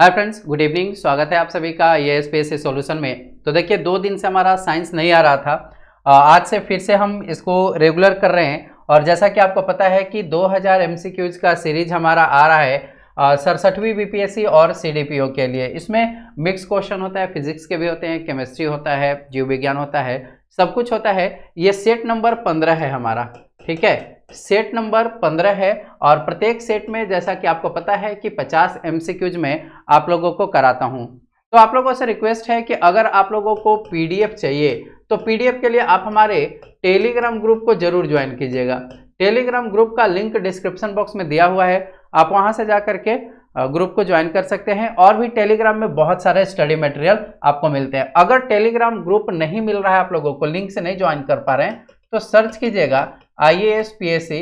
Hi friends good evening स्वागत है आप सभी का ये स्पेस ए सॉल्यूशन में तो देखिए दो दिन से हमारा साइंस नहीं आ रहा था आज से फिर से हम इसको रेगुलर कर रहे हैं और जैसा कि आपको पता है कि 2000 हज़ार का सीरीज हमारा आ रहा है सड़सठवीं बीपीएससी और सीडीपीओ के लिए इसमें मिक्स क्वेश्चन होता है फिजिक्स के भी होते हैं केमिस्ट्री होता है जीव विज्ञान होता है सब कुछ होता है ये सेट नंबर पंद्रह है हमारा ठीक है सेट नंबर 15 है और प्रत्येक सेट में जैसा कि आपको पता है कि 50 क्यूज में आप लोगों को कराता हूं तो आप लोगों से रिक्वेस्ट है कि अगर आप लोगों को पीडीएफ चाहिए तो पीडीएफ के लिए आप हमारे टेलीग्राम ग्रुप को जरूर ज्वाइन कीजिएगा टेलीग्राम ग्रुप का लिंक डिस्क्रिप्शन बॉक्स में दिया हुआ है आप वहां से जा करके ग्रुप को ज्वाइन कर सकते हैं और भी टेलीग्राम में बहुत सारे स्टडी मटेरियल आपको मिलते हैं अगर टेलीग्राम ग्रुप नहीं मिल रहा है आप लोगों को लिंक से नहीं ज्वाइन कर पा रहे हैं तो सर्च कीजिएगा I A S P S C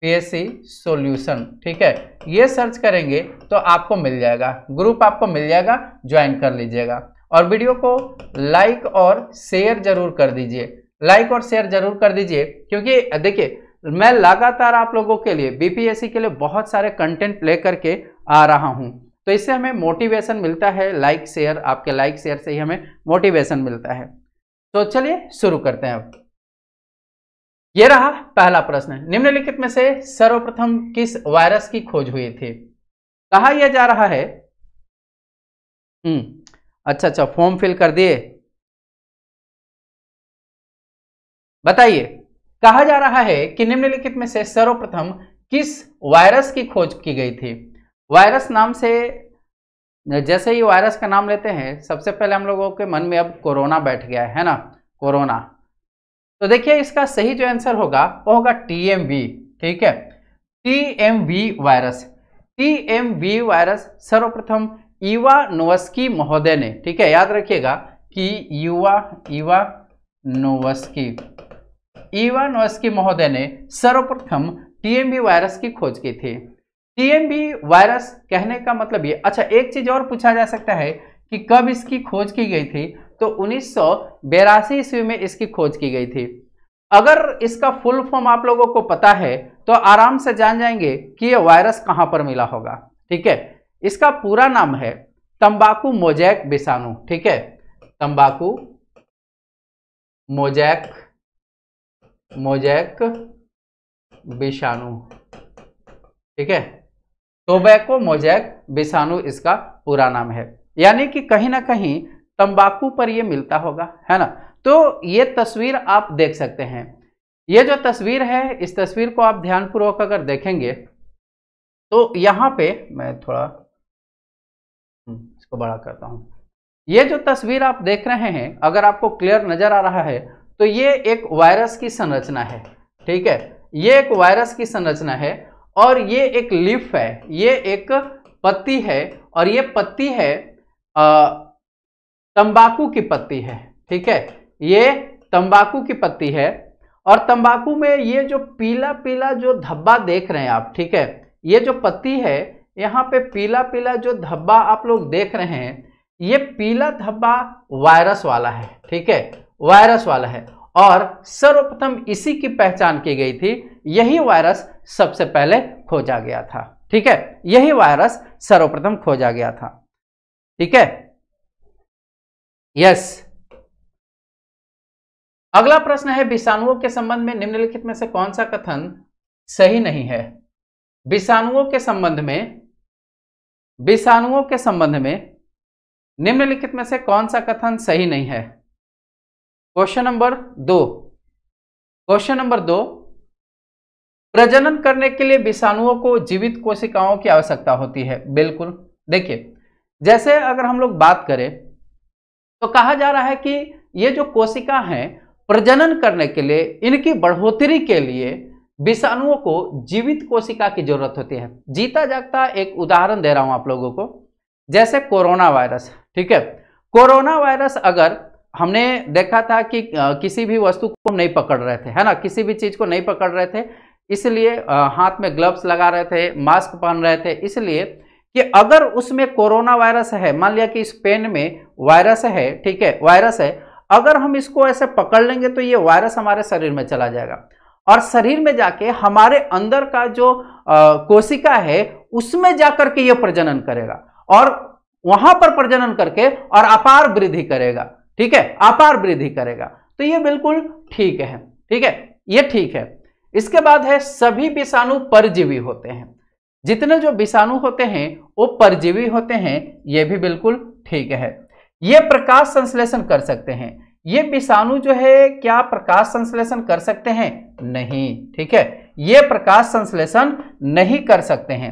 P S C solution ठीक है ये सर्च करेंगे तो आपको मिल जाएगा ग्रुप आपको मिल जाएगा ज्वाइन कर लीजिएगा और वीडियो को लाइक और शेयर जरूर कर दीजिए लाइक और शेयर जरूर कर दीजिए क्योंकि देखिए मैं लगातार आप लोगों के लिए बीपीएससी के लिए बहुत सारे कंटेंट ले करके आ रहा हूं तो इससे हमें मोटिवेशन मिलता है लाइक शेयर आपके लाइक शेयर से ही हमें मोटिवेशन मिलता है तो चलिए शुरू करते हैं अब यह रहा पहला प्रश्न निम्नलिखित में से सर्वप्रथम किस वायरस की खोज हुई थी कहा यह जा रहा है हम्म, अच्छा अच्छा फॉर्म फिल कर दिए बताइए कहा जा रहा है कि निम्नलिखित में से सर्वप्रथम किस वायरस की खोज की गई थी वायरस नाम से जैसे ही वायरस का नाम लेते हैं सबसे पहले हम लोगों के मन में अब कोरोना बैठ गया है ना कोरोना तो देखिए इसका सही जो आंसर होगा वो होगा टीएमवी ठीक है टीएमवी वायरस टीएमवी वायरस सर्वप्रथम ईवा नोवस्की महोदय ने ठीक है याद रखिएगा कि युवा ईवा नोवस्की ईवा नोवस्की महोदय ने सर्वप्रथम टीएमबी वायरस की खोज की थी टीएमबी वायरस कहने का मतलब ये अच्छा एक चीज और पूछा जा सकता है कि कब इसकी खोज की गई थी तो उन्नीस ईस्वी में इसकी खोज की गई थी अगर इसका फुल फॉर्म आप लोगों को पता है तो आराम से जान जाएंगे कि यह वायरस कहां पर मिला होगा ठीक है इसका पूरा नाम है तंबाकू मोजैक विषाणु ठीक है तंबाकू मोजैक मोजैक विषाणु ठीक है टोबैको मोजैक विषाणु इसका पूरा नाम है यानी कि कहीं ना कहीं तंबाकू पर ये मिलता होगा है ना तो ये तस्वीर आप देख सकते हैं ये जो तस्वीर है इस तस्वीर को आप ध्यानपूर्वक अगर देखेंगे तो यहाँ पे मैं थोड़ा हम्म, इसको बड़ा करता हूँ ये जो तस्वीर आप देख रहे हैं अगर आपको क्लियर नजर आ रहा है तो ये एक वायरस की संरचना है ठीक है ये एक वायरस की संरचना है और ये एक लिफ है ये एक पत्ती है और ये पत्ती है आ, तंबाकू की पत्ती है ठीक है ये तंबाकू की पत्ती है और तंबाकू में ये जो पीला पीला जो धब्बा देख रहे हैं आप ठीक है ये जो पत्ती है यहाँ पे पीला पीला जो धब्बा आप लोग देख रहे हैं ये पीला धब्बा वायरस वाला है ठीक है वायरस वाला है और सर्वप्रथम इसी की पहचान की गई थी यही वायरस सबसे पहले खोजा गया था ठीक है यही वायरस सर्वप्रथम खोजा गया था ठीक है यस अगला प्रश्न है विषाणुओं के संबंध में निम्नलिखित में से कौन सा कथन सही नहीं है विषाणुओं के संबंध में विषाणुओं के संबंध में निम्नलिखित में से कौन सा कथन सही नहीं है क्वेश्चन नंबर दो क्वेश्चन नंबर दो प्रजनन करने के लिए विषाणुओं को जीवित कोशिकाओं की आवश्यकता होती है बिल्कुल देखिए जैसे अगर हम लोग बात करें तो कहा जा रहा है कि ये जो कोशिका हैं प्रजनन करने के लिए इनकी बढ़ोतरी के लिए विषाणुओं को जीवित कोशिका की जरूरत होती है जीता जागता एक उदाहरण दे रहा हूं आप लोगों को जैसे कोरोना वायरस ठीक है कोरोना वायरस अगर हमने देखा था कि किसी भी वस्तु को नहीं पकड़ रहे थे है ना किसी भी चीज़ को नहीं पकड़ रहे थे इसलिए हाथ में ग्लव्स लगा रहे थे मास्क पहन रहे थे इसलिए कि अगर उसमें कोरोना वायरस है मान लिया कि इस पेन में वायरस है ठीक है वायरस है अगर हम इसको ऐसे पकड़ लेंगे तो ये वायरस हमारे शरीर में चला जाएगा और शरीर में जाके हमारे अंदर का जो आ, कोशिका है उसमें जाकर के ये प्रजनन करेगा और वहां पर प्रजनन करके और अपार वृद्धि करेगा ठीक है अपार वृद्धि करेगा तो ये बिल्कुल ठीक है ठीक है ये ठीक है इसके बाद है सभी विषाणु परजीवी होते हैं जितने जो विषाणु होते हैं वो परजीवी होते हैं ये भी बिल्कुल ठीक है ये प्रकाश संश्लेषण कर सकते हैं ये विषाणु जो है क्या प्रकाश संश्लेषण कर सकते हैं नहीं ठीक है ये प्रकाश संश्लेषण नहीं कर सकते हैं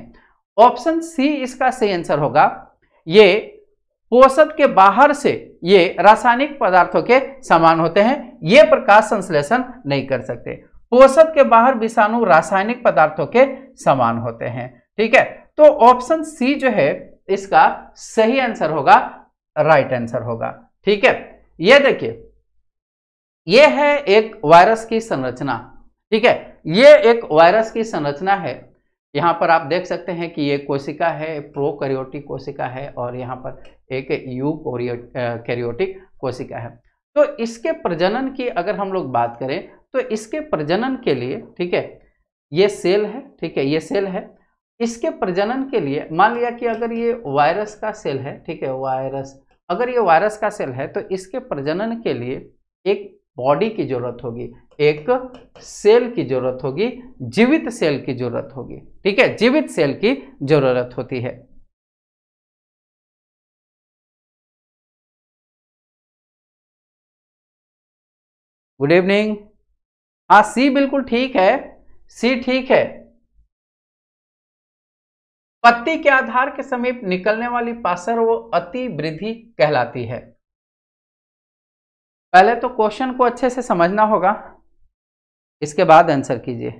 ऑप्शन सी इसका सही आंसर होगा ये पोषक के बाहर से ये रासायनिक पदार्थों के समान होते हैं ये प्रकाश संश्लेषण नहीं कर सकते पोषक के बाहर विषाणु रासायनिक पदार्थों के समान होते हैं ठीक है तो ऑप्शन सी जो है इसका सही आंसर होगा राइट आंसर होगा ठीक है ये देखिए ये है एक वायरस की संरचना ठीक है ये एक वायरस की संरचना है यहां पर आप देख सकते हैं कि ये कोशिका है प्रोकैरियोटिक कोशिका है और यहां पर एक यू कैरियोटिक कोशिका है तो इसके प्रजनन की अगर हम लोग बात करें तो इसके प्रजनन के लिए ठीक है ये सेल है ठीक है ये सेल है इसके प्रजनन के लिए मान लिया कि अगर ये वायरस का सेल है ठीक है वायरस अगर ये वायरस का सेल है तो इसके प्रजनन के लिए एक बॉडी की जरूरत होगी एक सेल की जरूरत होगी जीवित सेल की जरूरत होगी ठीक है जीवित सेल की जरूरत होती है गुड इवनिंग हाँ सी बिल्कुल ठीक है सी ठीक है पत्ती के आधार के समीप निकलने वाली पासर वो अति वृद्धि कहलाती है पहले तो क्वेश्चन को अच्छे से समझना होगा इसके बाद आंसर कीजिए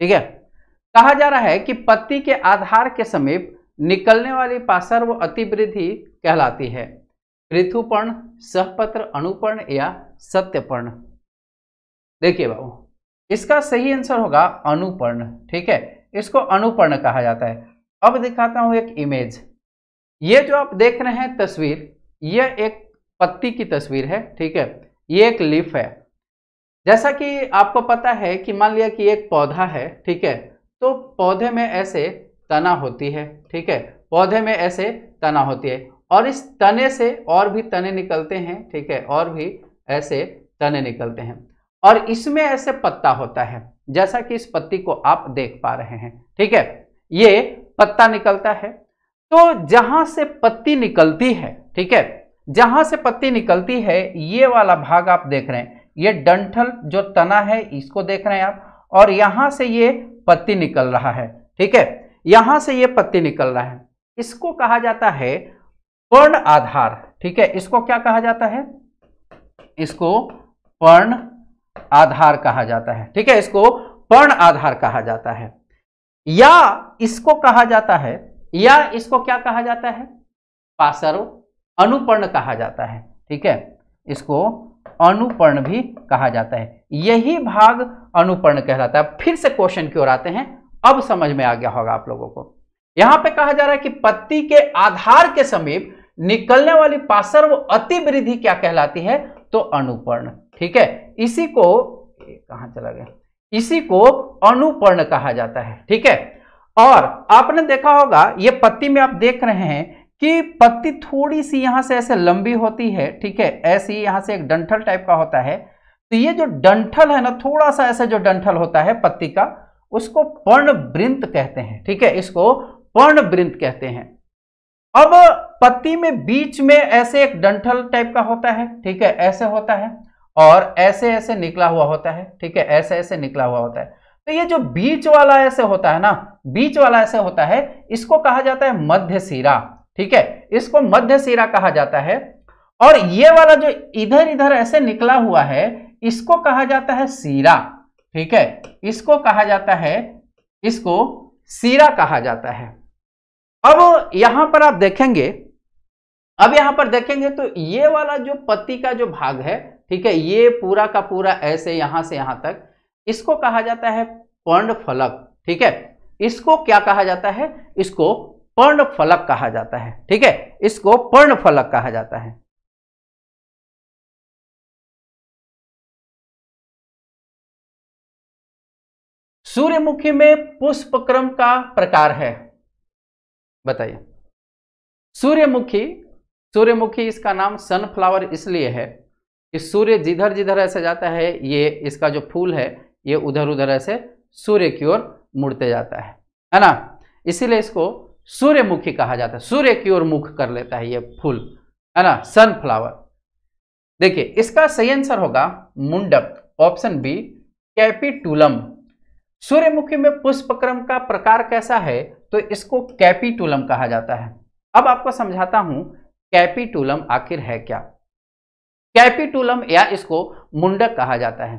ठीक है कहा जा रहा है कि पत्ती के आधार के समीप निकलने वाली पासर व वृद्धि कहलाती है ऋतुपर्ण सहपत्र अनुपर्ण या सत्यपर्ण देखिए बाबू इसका सही आंसर होगा अनुपर्ण ठीक है इसको अनुपर्ण कहा जाता है अब दिखाता हूं एक इमेज ये जो आप देख रहे हैं तस्वीर ये एक पत्ती की तस्वीर है ठीक है ये एक लीफ है जैसा कि आपको पता है कि मान लिया कि एक पौधा है ठीक है तो पौधे में ऐसे तना होती है ठीक है पौधे में ऐसे तना होती है और इस तने से और भी तने निकलते हैं ठीक है और भी ऐसे तने निकलते हैं और इसमें ऐसे पत्ता होता है जैसा कि इस पत्ती को आप देख पा रहे हैं ठीक है ये पत्ता निकलता है तो जहां से पत्ती निकलती है ठीक है जहां से पत्ती निकलती है ये वाला भाग आप देख रहे हैं ये डंठल जो तना है इसको देख रहे हैं आप और यहां से ये पत्ती निकल रहा है ठीक है यहां से ये पत्ती निकल रहा है इसको कहा जाता है पर्ण आधार ठीक है इसको क्या कहा जाता है इसको पर्ण आधार कहा जाता है ठीक है इसको पर्ण आधार कहा जाता है या इसको कहा जाता है या इसको क्या कहा जाता है पासरो अनुपर्ण कहा जाता है ठीक है इसको अनुपर्ण भी कहा जाता है यही भाग अनुपर्ण कहलाता है फिर से क्वेश्चन की ओर आते हैं अब समझ में आ गया होगा आप लोगों को यहां पे कहा जा रहा है कि पत्ती के आधार के समीप निकलने वाली पासर्व अति वृद्धि क्या कहलाती है तो अनुपर्ण ठीक है इसी को कहा चला गया इसी को अनुपर्ण कहा जाता है ठीक है और आपने देखा होगा ये पत्ती में आप देख रहे हैं कि पत्ती थोड़ी सी यहां से ऐसे लंबी होती है ठीक है ऐसी यहां से एक डंठल टाइप का होता है तो ये जो डंठल है ना थोड़ा सा ऐसा जो डंठल होता है पत्ती का उसको पर्ण वृंत कहते हैं ठीक है इसको पर्ण वृंत कहते हैं अब पत्ती में बीच में ऐसे एक डंठल टाइप का होता है ठीक है ऐसे होता है और ऐसे ऐसे निकला हुआ होता है ठीक है ऐसे ऐसे निकला हुआ होता है तो ये जो बीच वाला ऐसे होता है ना बीच वाला ऐसे होता है इसको कहा जाता है मध्य सिरा ठीक है इसको मध्य सिरा कहा जाता है और ये वाला जो इधर इधर ऐसे निकला हुआ है इसको कहा जाता है सिरा ठीक है इसको कहा जाता है इसको सिरा कहा जाता है अब यहां पर आप देखेंगे अब यहां पर देखेंगे तो ये वाला जो पत्ती का जो भाग है ठीक है ये पूरा का पूरा ऐसे यहां से यहां तक इसको कहा जाता है पर्ण फलक ठीक है इसको क्या कहा जाता है इसको पर्ण फलक कहा जाता है ठीक है इसको पर्ण फलक कहा जाता है सूर्यमुखी में पुष्पक्रम का प्रकार है बताइए सूर्यमुखी सूर्यमुखी इसका नाम सनफ्लावर इसलिए है कि सूर्य जिधर जिधर ऐसे जाता है ये इसका जो फूल है ये उधर उधर ऐसे सूर्य की ओर मुड़ते जाता है है ना इसीलिए इसको सूर्यमुखी कहा जाता है सूर्य की ओर मुख कर लेता है ये फूल है ना सनफ्लावर देखिए इसका सही आंसर होगा मुंडक ऑप्शन बी कैपिटुलम सूर्यमुखी में पुष्पक्रम का प्रकार कैसा है तो इसको कैपिटुलम कहा जाता है अब आपको समझाता हूं कैपिटुलम आखिर है क्या कैपिटुलम या इसको मुंडक कहा जाता है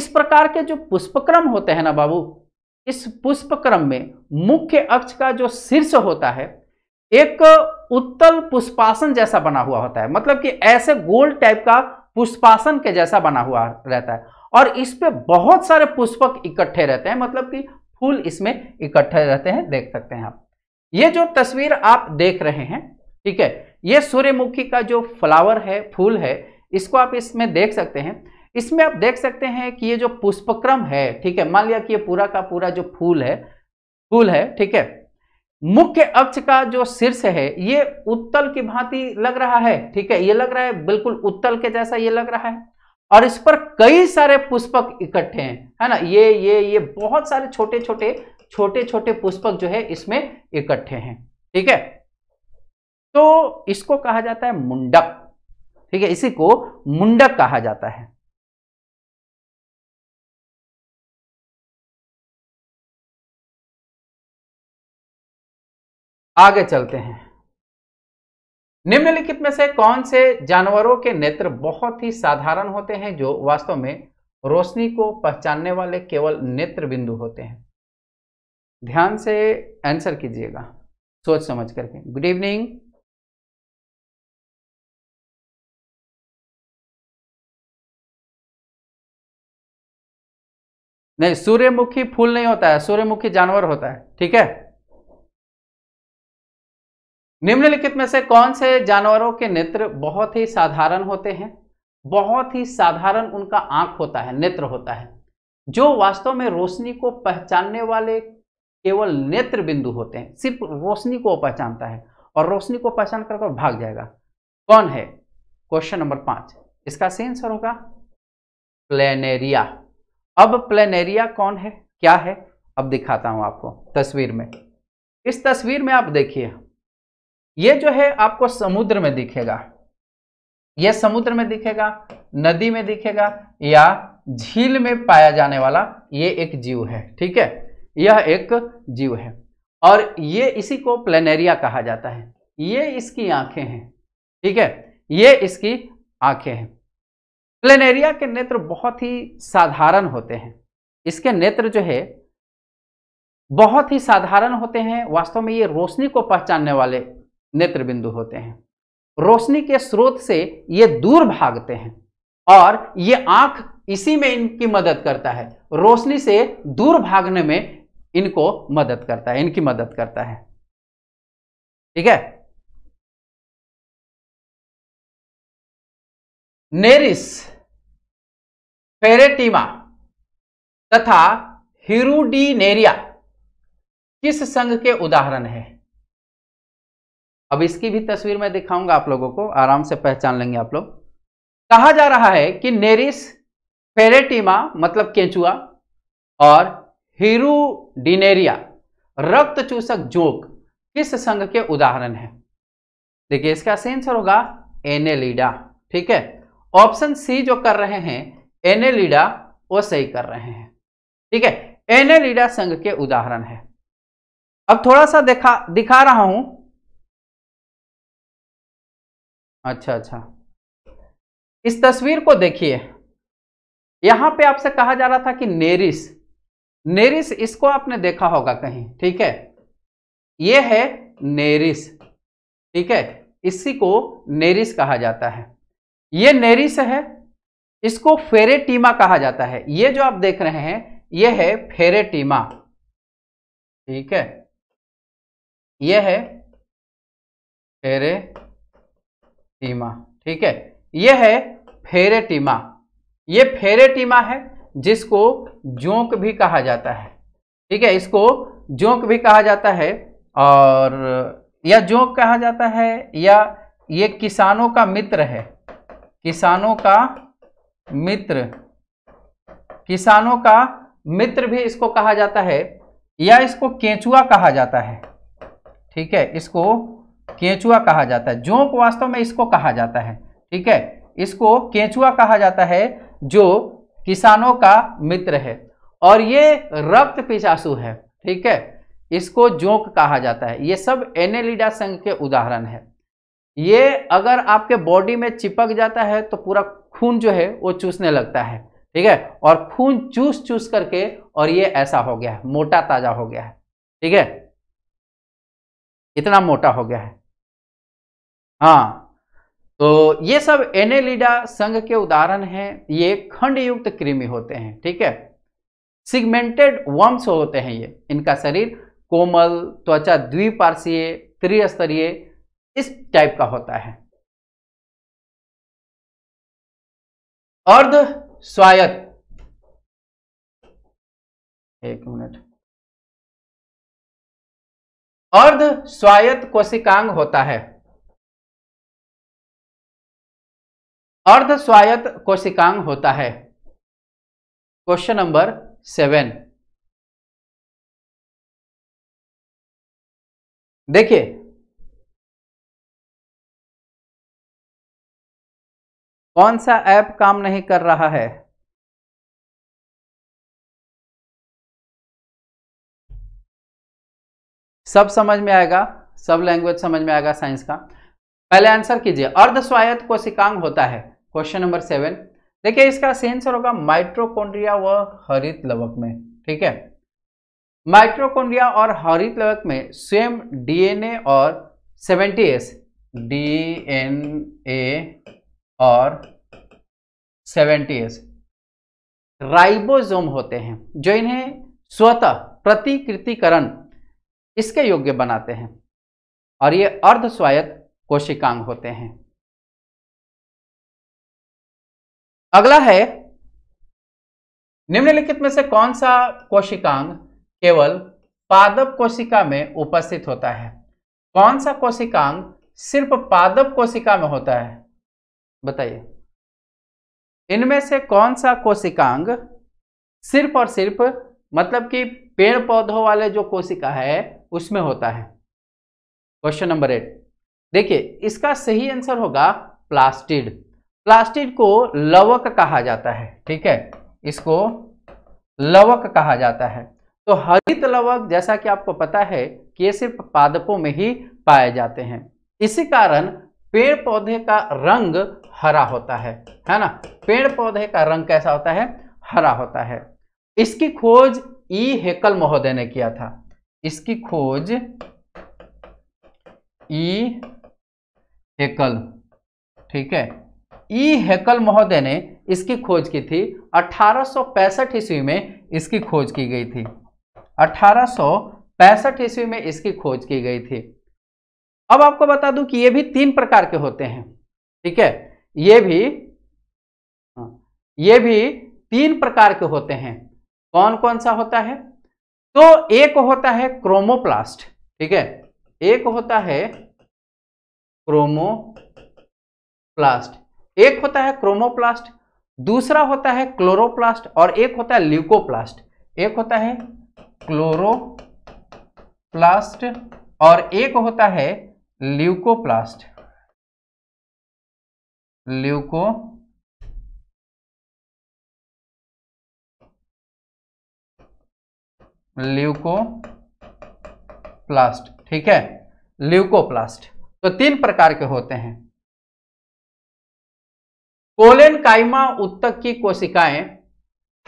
इस प्रकार के जो पुष्पक्रम होते हैं ना बाबू इस पुष्पक्रम में मुख्य अक्ष का जो शीर्ष होता है एक उत्तल पुष्पासन जैसा बना हुआ होता है मतलब कि ऐसे गोल टाइप का पुष्पासन के जैसा बना हुआ रहता है और इस पे बहुत सारे पुष्पक इकट्ठे रहते हैं मतलब कि फूल इसमें इकट्ठे रहते हैं देख सकते हैं आप ये जो तस्वीर आप देख रहे हैं ठीक है ये सूर्यमुखी का जो फ्लावर है फूल है इसको आप इसमें देख सकते हैं इसमें आप देख सकते हैं कि ये जो पुष्पक्रम है ठीक है मान लिया कि ये पूरा का पूरा जो फूल है फूल है ठीक है मुख्य अक्ष का जो शीर्ष है ये उत्तल की भांति लग रहा है ठीक है ये लग रहा है बिल्कुल उत्तल के जैसा ये लग रहा है और इस पर कई सारे पुष्पक इकट्ठे हैं है ना ये ये ये बहुत सारे छोटे छोटे छोटे छोटे पुष्पक जो है इसमें इकट्ठे हैं ठीक है तो इसको कहा जाता है मुंडक ठीक है इसी को मुंडक कहा जाता है आगे चलते हैं निम्नलिखित में से कौन से जानवरों के नेत्र बहुत ही साधारण होते हैं जो वास्तव में रोशनी को पहचानने वाले केवल नेत्र बिंदु होते हैं ध्यान से आंसर कीजिएगा सोच समझ करके गुड इवनिंग नहीं सूर्यमुखी फूल नहीं होता है सूर्यमुखी जानवर होता है ठीक है निम्नलिखित में से कौन से जानवरों के नेत्र बहुत ही साधारण होते हैं बहुत ही साधारण उनका आंख होता है नेत्र होता है जो वास्तव में रोशनी को पहचानने वाले केवल नेत्र बिंदु होते हैं सिर्फ रोशनी को पहचानता है और रोशनी को पहचान कर भाग जाएगा कौन है क्वेश्चन नंबर पांच इसका सेंसर आंसर होगा प्लेनेरिया अब प्लेनेरिया कौन है क्या है अब दिखाता हूं आपको तस्वीर में इस तस्वीर में आप देखिए ये जो है आपको समुद्र में दिखेगा यह समुद्र में दिखेगा नदी में दिखेगा या झील में पाया जाने वाला यह एक जीव है ठीक है यह एक जीव है और ये इसी को प्लेनेरिया कहा जाता है ये इसकी आंखें हैं ठीक है ये इसकी आंखें हैं प्लेनेरिया के नेत्र बहुत ही साधारण होते हैं इसके नेत्र जो है बहुत ही साधारण होते हैं वास्तव में ये रोशनी को पहचानने वाले नेत्र बिंदु होते हैं रोशनी के स्रोत से ये दूर भागते हैं और ये आंख इसी में इनकी मदद करता है रोशनी से दूर भागने में इनको मदद करता है इनकी मदद करता है ठीक है नेरिस फेरेटिमा तथा हिरुडीनेरिया किस संघ के उदाहरण है अब इसकी भी तस्वीर मैं दिखाऊंगा आप लोगों को आराम से पहचान लेंगे आप लोग कहा जा रहा है कि नेरिस फेरेटिमा मतलब केंचुआ और हिरुडिनेरिया रक्त चूसक जोक किस संघ के उदाहरण है देखिए इसका आंसर होगा एनेलिडा ठीक है ऑप्शन सी जो कर रहे हैं एनेलिडा वो सही कर रहे हैं ठीक है एनेलिडा संघ के उदाहरण है अब थोड़ा सा देखा दिखा रहा हूं अच्छा अच्छा इस तस्वीर को देखिए यहां पे आपसे कहा जा रहा था कि नेरिस नेरिस इसको आपने देखा होगा कहीं ठीक है ये है नेरिस ठीक है इसी को नेरिस कहा जाता है ये नेरिस है इसको फेरेटीमा कहा जाता है ये जो आप देख रहे हैं ये है फेरेटीमा ठीक है ये है फेरेटीमा ठीक है ये है फेरेटीमा ये फेरेटीमा है जिसको जोंक भी कहा जाता है ठीक है इसको जोंक भी कहा जाता है और या जोंक कहा जाता है या ये किसानों का मित्र है किसानों का मित्र किसानों का मित्र भी इसको कहा जाता है या इसको केंचुआ कहा जाता है ठीक है इसको केंचुआ कहा जाता है जोंक वास्तव में इसको कहा जाता है ठीक है इसको केंचुआ कहा जाता है जो किसानों का मित्र है और ये रक्त पिचासु है ठीक है इसको जोंक कहा जाता है ये सब एनेलिडा संघ के उदाहरण है ये अगर आपके बॉडी में चिपक जाता है तो पूरा खून जो है वो चूसने लगता है ठीक है और खून चूस चूस करके और ये ऐसा हो गया है मोटा ताजा हो गया है ठीक है इतना मोटा हो गया है हाँ तो ये सब एनेलिडा संघ के उदाहरण हैं ये खंड युक्त कृमि होते हैं ठीक है सिगमेंटेड वंश होते हैं ये इनका शरीर कोमल त्वचा द्विपार्शीय त्रिस्तरीय इस टाइप का होता है अर्ध स्वायत्त एक मिनट अर्ध स्वायत्त कोशिकांग होता है अर्ध स्वायत्त कोशिकांग होता है क्वेश्चन नंबर सेवन देखिए कौन सा ऐप काम नहीं कर रहा है सब समझ में आएगा सब लैंग्वेज समझ में आएगा साइंस का पहले आंसर कीजिए अर्ध स्वायत्त कोशिकांग होता है क्वेश्चन नंबर सेवन देखिए इसका सेंसर होगा माइट्रोकोन्ड्रिया व हरित लवक में ठीक है माइट्रोकोन्ड्रिया और हरित लवक में स्वयं डीएनए और सेवेंटी एन ए और सेवेंटीज राइबोसोम होते हैं जो इन्हें स्वतः प्रतिकृतिकरण इसके योग्य बनाते हैं और ये अर्ध स्वायत्त कोशिकांग होते हैं अगला है निम्नलिखित में से कौन सा कोशिकांग केवल पादप कोशिका में उपस्थित होता है कौन सा कोशिकांग सिर्फ पादप कोशिका में होता है बताइए इनमें से कौन सा कोशिकांग सिर्फ और सिर्फ मतलब कि पेड़ पौधों वाले जो कोशिका है उसमें होता है क्वेश्चन नंबर एट देखिए इसका सही आंसर होगा प्लास्टिड प्लास्टिड को लवक कहा जाता है ठीक है इसको लवक कहा जाता है तो हरित लवक जैसा कि आपको पता है कि ये सिर्फ पादपों में ही पाए जाते हैं इसी कारण पेड़ पौधे का रंग हरा होता है है ना पेड़ पौधे का रंग कैसा होता है हरा होता है इसकी खोज ई हेकल महोदय ने किया था इसकी खोज ई हेकल ठीक है ई हेकल महोदय ने इसकी खोज की थी अठारह ईस्वी में इसकी खोज की गई थी अठारह ईस्वी में इसकी खोज की गई थी अब आपको बता दूं कि ये भी तीन प्रकार के होते हैं ठीक है ये भी हाँ, ये भी तीन प्रकार के होते हैं कौन कौन सा होता है तो एक होता है क्रोमोप्लास्ट ठीक है एक होता है क्रोमोप्लास्ट एक होता है क्रोमोप्लास्ट दूसरा होता है क्लोरोप्लास्ट और एक होता है ल्यूकोप्लास्ट एक होता है क्लोरोप्लास्ट और एक होता है ल्यूकोप्लास्ट ल्यूको ल्यूको प्लास्ट ठीक है ल्यूकोप्लास्ट तो तीन प्रकार के होते हैं कोलेन काइमा उत्तक की कोशिकाएं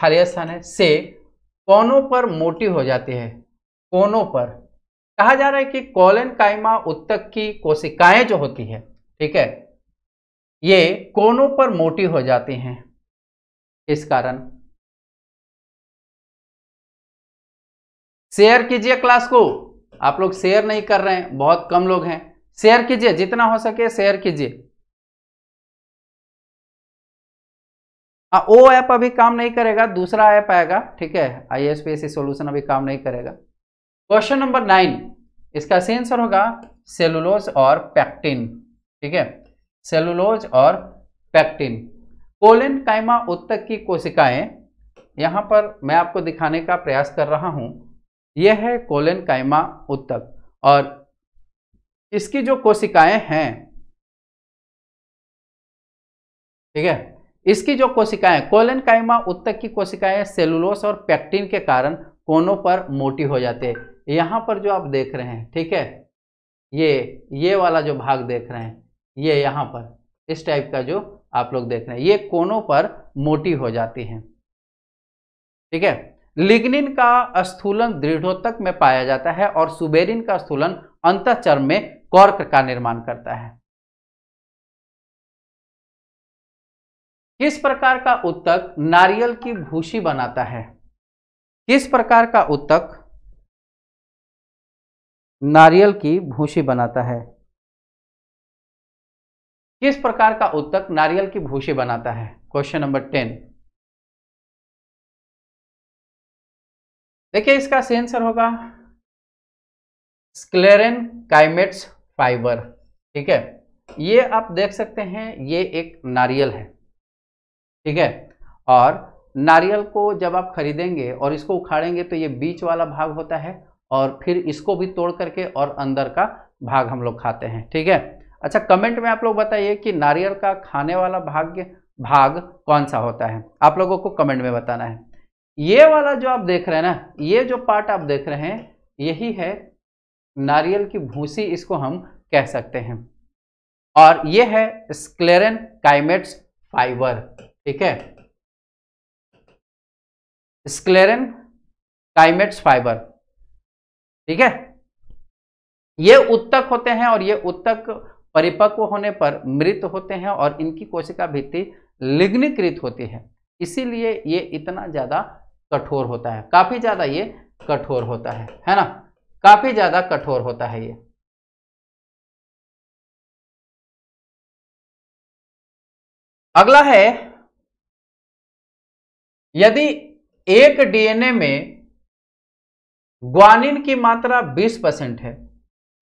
थलेसन से कोनों पर मोटी हो जाती है कोनों पर कहा जा रहा है कि कॉलन कायमा उत्तक की कोशिकाएं जो होती है ठीक है ये कोनों पर मोटी हो जाती हैं इस कारण शेयर कीजिए क्लास को आप लोग शेयर नहीं कर रहे हैं बहुत कम लोग हैं शेयर कीजिए जितना हो सके शेयर कीजिए वो ऐप अभी काम नहीं करेगा दूसरा ऐप आएगा ठीक है आई एस पी अभी काम नहीं करेगा क्वेश्चन नंबर नाइन इसका सेंसर आंसर होगा सेलुलोज और पैक्टिन ठीक है सेलुलोज और पैक्टिन कोलिन कायमा उत्तक की कोशिकाएं यहां पर मैं आपको दिखाने का प्रयास कर रहा हूं यह है कोलिन कायमा उत्तक और इसकी जो कोशिकाएं हैं ठीक है इसकी जो कोशिकाएं कोलन कायमा उत्तक की कोशिकाएं सेलुलोस और पैक्टिन के कारण कोनों पर मोटी हो जाते हैं यहाँ पर जो आप देख रहे हैं ठीक है ये ये वाला जो भाग देख रहे हैं ये यहाँ पर इस टाइप का जो आप लोग देख रहे हैं ये कोनों पर मोटी हो जाती है ठीक है लिग्निन का स्थूलन दृढ़ोतक में पाया जाता है और सुबेरिन का स्थूलन अंतचर्म में कॉर्क का निर्माण करता है किस प्रकार का उत्तक नारियल की भूसी बनाता है किस प्रकार का उत्तक नारियल की भूसी बनाता है किस प्रकार का उत्तक नारियल की भूसी बनाता है क्वेश्चन नंबर टेन देखिए इसका सेंसर होगा स्क्लेरन काइमेट्स फाइबर ठीक है ये आप देख सकते हैं ये एक नारियल है ठीक है और नारियल को जब आप खरीदेंगे और इसको उखाड़ेंगे तो ये बीच वाला भाग होता है और फिर इसको भी तोड़ करके और अंदर का भाग हम लोग खाते हैं ठीक है अच्छा कमेंट में आप लोग बताइए कि नारियल का खाने वाला भाग्य भाग कौन सा होता है आप लोगों को कमेंट में बताना है ये वाला जो आप देख रहे हैं ना ये जो पार्ट आप देख रहे हैं यही है नारियल की भूसी इसको हम कह सकते हैं और ये है स्क्लेरन काइमेट्स फाइबर ठीक है स्क्लेरन काइमेट्स फाइबर ठीक है ये उत्तक होते हैं और ये उत्तक परिपक्व होने पर मृत होते हैं और इनकी कोशिका भित्ति लिग्नीकृत होती है इसीलिए ये इतना ज़्यादा कठोर होता है काफ़ी ज़्यादा ये कठोर होता है है ना काफ़ी ज़्यादा कठोर होता है ये अगला है यदि एक डीएनए में ग्वानिन की मात्रा 20 परसेंट है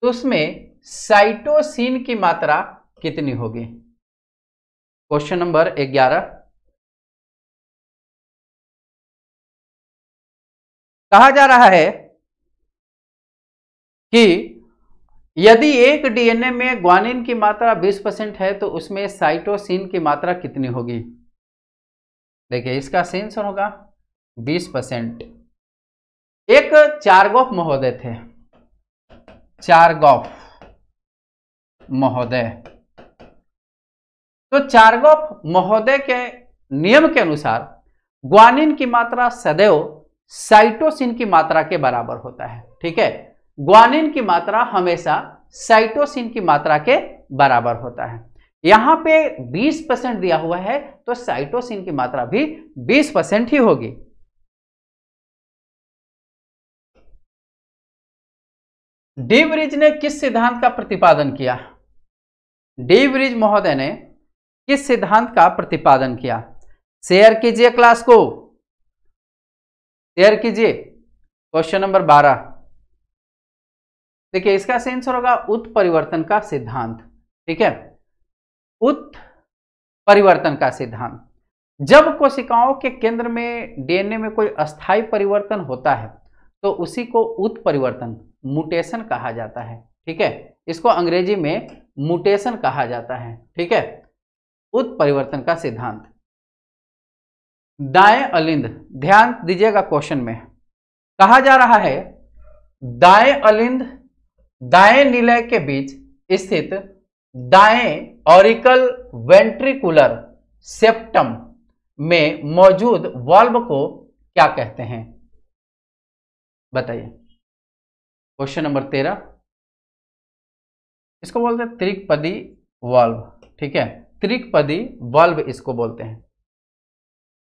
तो उसमें साइटोसिन की मात्रा कितनी होगी क्वेश्चन नंबर ग्यारह कहा जा रहा है कि यदि एक डीएनए में ग्वानिन की मात्रा 20 परसेंट है तो उसमें साइटोसिन की मात्रा कितनी होगी देखिए इसका सेंसर होगा 20 परसेंट एक चारगोफ महोदय थे चार्गोफ महोदय तो चार्गोफ महोदय के नियम के अनुसार ग्वानिन की मात्रा सदैव साइटोसिन की मात्रा के बराबर होता है ठीक है ग्वानिन की मात्रा हमेशा साइटोसिन की मात्रा के बराबर होता है यहां पे 20 परसेंट दिया हुआ है तो साइटोसिन की मात्रा भी 20 परसेंट ही होगी डीब्रिज ने किस सिद्धांत का प्रतिपादन किया डीब्रिज महोदय ने किस सिद्धांत का प्रतिपादन किया शेयर कीजिए क्लास को शेयर कीजिए क्वेश्चन नंबर बारह देखिए इसका आंसर होगा उत्परिवर्तन का सिद्धांत ठीक है उत्परिवर्तन का सिद्धांत जब कोशिकाओं के केंद्र में डीएनए में कोई अस्थायी परिवर्तन होता है तो उसी को उत्परिवर्तन मुटेशन कहा जाता है ठीक है इसको अंग्रेजी में मुटेशन कहा जाता है ठीक है उत्परिवर्तन का सिद्धांत दाएं अलिंद ध्यान दीजिएगा क्वेश्चन में कहा जा रहा है दाएं अलिंद दाएं निलय के बीच स्थित दाएं ऑरिकल वेंट्रिकुलर सेप्टम में मौजूद वाल्व को क्या कहते हैं बताइए क्वेश्चन नंबर तेरह इसको बोलते हैं त्रिकपदी वाल्व ठीक है त्रिकपदी वाल्व इसको बोलते हैं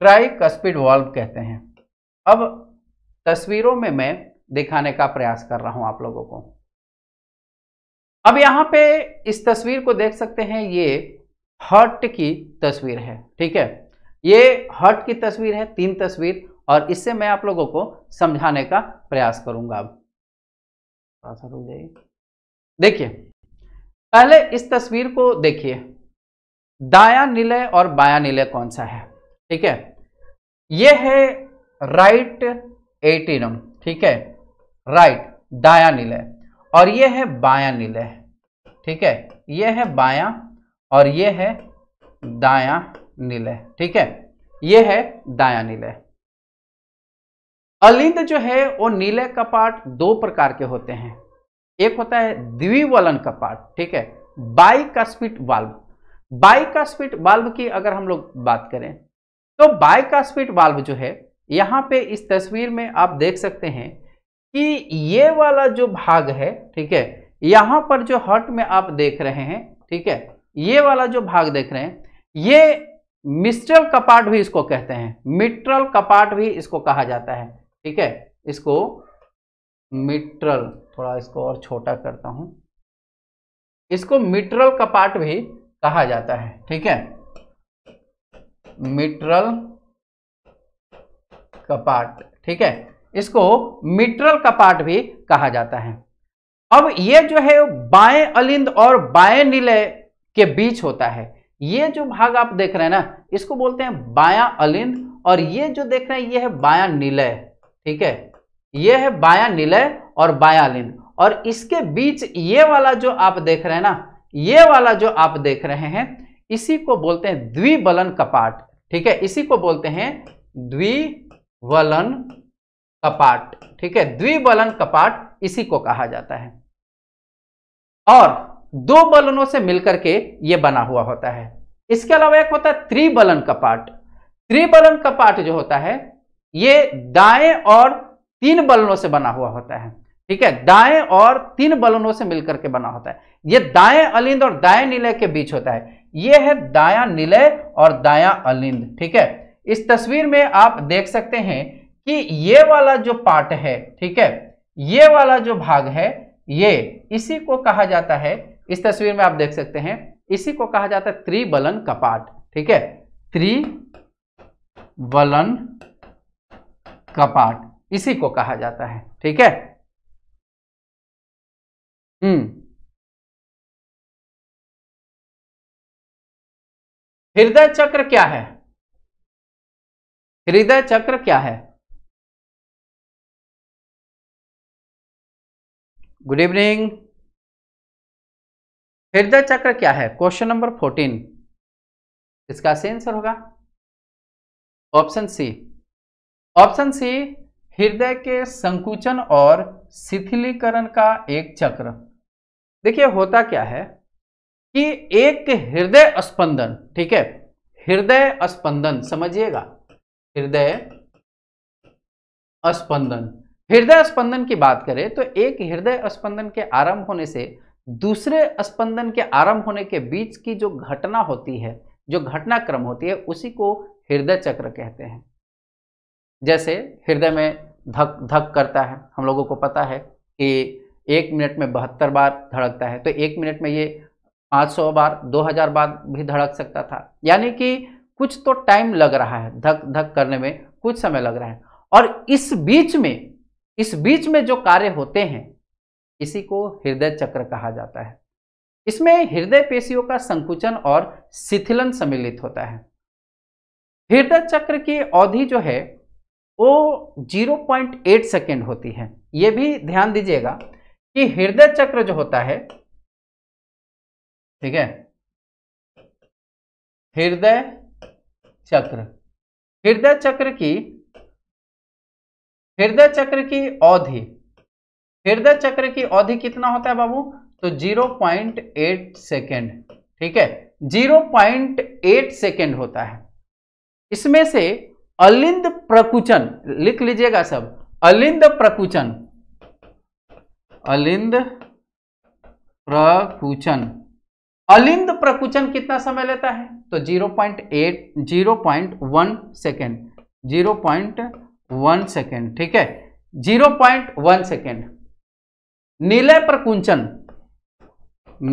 ट्राई कस्पिड वाल्व कहते हैं अब तस्वीरों में मैं दिखाने का प्रयास कर रहा हूं आप लोगों को अब यहां पे इस तस्वीर को देख सकते हैं ये हट की तस्वीर है ठीक है ये हट की तस्वीर है तीन तस्वीर और इससे मैं आप लोगों को समझाने का प्रयास करूंगा अब थोड़ा सा रुक जाइए देखिए पहले इस तस्वीर को देखिए दाया निलय और बाया नीले कौन सा है ठीक है ये है राइट एटीनम ठीक है राइट दाया निलय और ये है बाया निलय ठीक है ये है बाया और ये है दाया निलय ठीक है ये है दाया निलय अलिंद जो है वो नीले कपाट दो प्रकार के होते हैं एक होता है द्विवलन कपाट ठीक है bicuspid valve bicuspid valve की अगर हम लोग बात करें तो बाई का स्पीट वाल्व जो है यहां पे इस तस्वीर में आप देख सकते हैं कि ये वाला जो भाग है ठीक है यहां पर जो हट में आप देख रहे हैं ठीक है ये वाला जो भाग देख रहे हैं ये मिस्ट्रल कपाट भी इसको कहते हैं मिट्रल कपाट भी इसको कहा जाता है ठीक है इसको मिट्रल थोड़ा इसको और छोटा करता हूं इसको मिट्रल कपाट भी कहा जाता है ठीक है मिट्रल कपाट ठीक है इसको मिट्रल कपाट भी कहा जाता है अब ये जो है बाएं अलिंद और बाएं निलय के बीच होता है ये जो भाग आप देख रहे हैं ना इसको बोलते हैं बाया अलिंद और ये जो देख रहे हैं ये है बाया निलय ठीक है यह है बाया निलय और बाया लिन और इसके बीच ये वाला जो आप देख रहे हैं ना ये वाला जो आप देख रहे हैं इसी को बोलते हैं द्विबलन कपाट ठीक है इसी को बोलते हैं द्विबलन कपाट ठीक है द्विबलन कपाट इसी को कहा जाता है और दो बलनों से मिलकर के ये बना हुआ होता है इसके अलावा एक होता है त्रिबलन कपाट त्रिबलन कपाट जो होता है ये दाएं और तीन बलनों से बना हुआ होता है ठीक है दाएं और तीन बलनों से मिलकर के बना होता है ये दाएं अलिंद और दाएं निलय के बीच होता है ये है दाया निलय और दाया अलिंद ठीक है इस तस्वीर में आप देख सकते हैं कि ये वाला जो पार्ट है ठीक है ये वाला जो भाग है ये इसी को कहा जाता है इस तस्वीर में आप देख सकते हैं इसी को कहा जाता है त्रिबलन कपाट ठीक है त्रिबलन कपाट इसी को कहा जाता है ठीक है हम्म हृदय चक्र क्या है हृदय चक्र क्या है गुड इवनिंग हृदय चक्र क्या है क्वेश्चन नंबर फोर्टीन इसका सेंसर आंसर होगा ऑप्शन सी ऑप्शन सी हृदय के संकुचन और शिथिलीकरण का एक चक्र देखिए होता क्या है कि एक हृदय स्पंदन ठीक है हृदय स्पंदन समझिएगा हृदय स्पंदन हृदय स्पंदन की बात करें तो एक हृदय स्पंदन के आरंभ होने से दूसरे स्पंदन के आरंभ होने के बीच की जो घटना होती है जो घटनाक्रम होती है उसी को हृदय चक्र कहते हैं जैसे हृदय में धक धक करता है हम लोगों को पता है कि एक मिनट में बहत्तर बार धड़कता है तो एक मिनट में ये 500 बार 2000 बार भी धड़क सकता था यानी कि कुछ तो टाइम लग रहा है धक धक करने में कुछ समय लग रहा है और इस बीच में इस बीच में जो कार्य होते हैं इसी को हृदय चक्र कहा जाता है इसमें हृदय पेशियों का संकुचन और शिथिलन सम्मिलित होता है हृदय चक्र की अवधि जो है वो 0.8 सेकेंड होती है ये भी ध्यान दीजिएगा कि हृदय चक्र जो होता है ठीक है हृदय चक्र हृदय चक्र की हृदय चक्र की अवधि हृदय चक्र की अवधि कितना होता है बाबू तो 0.8 सेकेंड ठीक है 0.8 सेकेंड होता है इसमें से अलिंद प्रकुचन लिख लीजिएगा सब अलिंद प्रकुचन अलिंद प्रकुचन अलिंद प्रकुचन कितना समय लेता है तो 0.8 0.1 सेकेंड 0.1 सेकेंड ठीक है 0.1 सेकेंड नीलय प्रकुंचन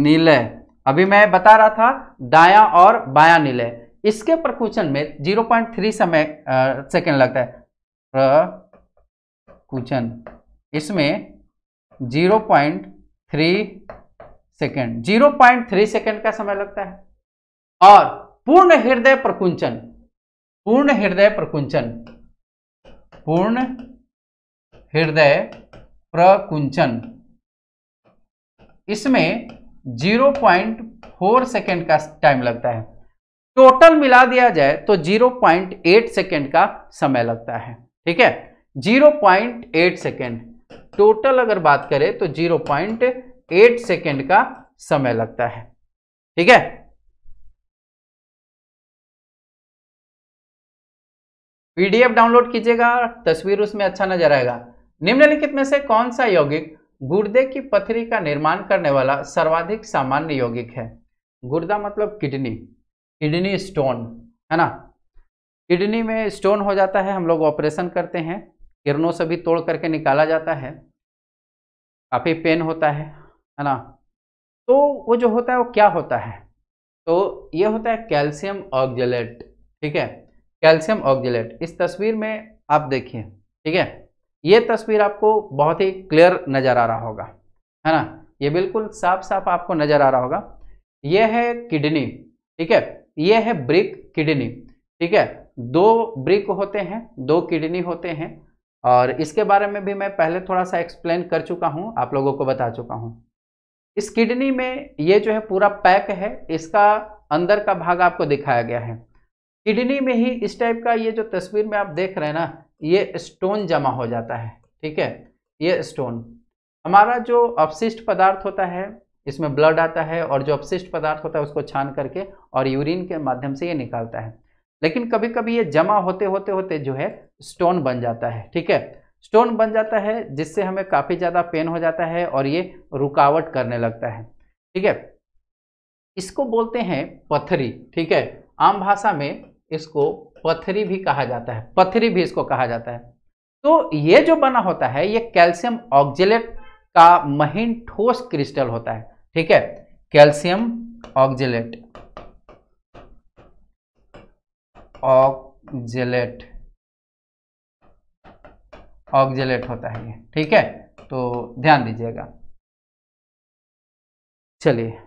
नीलय अभी मैं बता रहा था दाया और बाया नीलय इसके प्रकुचन में 0.3 समय सेकेंड लगता है प्रकुचन इसमें 0.3 सेकेंड थ्री सेकेंड का समय लगता है और पूर्ण हृदय प्रकुंचन पूर्ण हृदय प्रकुंचन पूर्ण हृदय प्रकुंचन इसमें 0.4 सेकेंड का टाइम लगता है टोटल मिला दिया जाए तो 0.8 सेकेंड का समय लगता है ठीक है 0.8 सेकेंड टोटल अगर बात करें तो 0.8 सेकेंड का समय लगता है ठीक है पीडीएफ डाउनलोड कीजिएगा तस्वीर उसमें अच्छा नजर आएगा निम्नलिखित में से कौन सा यौगिक गुर्दे की पथरी का निर्माण करने वाला सर्वाधिक सामान्य यौगिक है गुर्दा मतलब किडनी किडनी स्टोन है ना किडनी में स्टोन हो जाता है हम लोग ऑपरेशन करते हैं किरणों से भी तोड़ करके निकाला जाता है काफ़ी पेन होता है है ना तो वो जो होता है वो क्या होता है तो ये होता है कैल्शियम ऑक्जलेट ठीक है कैल्शियम ऑक्जलेट इस तस्वीर में आप देखिए ठीक है ये तस्वीर आपको बहुत ही क्लियर नज़र आ रहा होगा है ना ये बिल्कुल साफ साफ आपको नज़र आ रहा होगा ये है किडनी ठीक है ये है ब्रिक किडनी ठीक है दो ब्रिक होते हैं दो किडनी होते हैं और इसके बारे में भी मैं पहले थोड़ा सा एक्सप्लेन कर चुका हूँ आप लोगों को बता चुका हूँ इस किडनी में ये जो है पूरा पैक है इसका अंदर का भाग आपको दिखाया गया है किडनी में ही इस टाइप का ये जो तस्वीर में आप देख रहे हैं ना ये स्टोन जमा हो जाता है ठीक है ये स्टोन हमारा जो अपशिष्ट पदार्थ होता है इसमें ब्लड आता है और जो अपशिष्ट पदार्थ होता है उसको छान करके और यूरिन के माध्यम से ये निकालता है लेकिन कभी कभी ये जमा होते होते होते जो है स्टोन बन जाता है ठीक है स्टोन बन जाता है जिससे हमें काफ़ी ज़्यादा पेन हो जाता है और ये रुकावट करने लगता है ठीक है इसको बोलते हैं पथरी ठीक है आम भाषा में इसको पथरी भी कहा जाता है पथरी भी इसको कहा जाता है तो ये जो बना होता है ये कैल्शियम ऑक्जिलेट का महीन ठोस क्रिस्टल होता है ठीक है कैल्शियम ऑक्जेलेट ऑक्जेलेट ऑक्जेलेट होता है ये ठीक है तो ध्यान दीजिएगा चलिए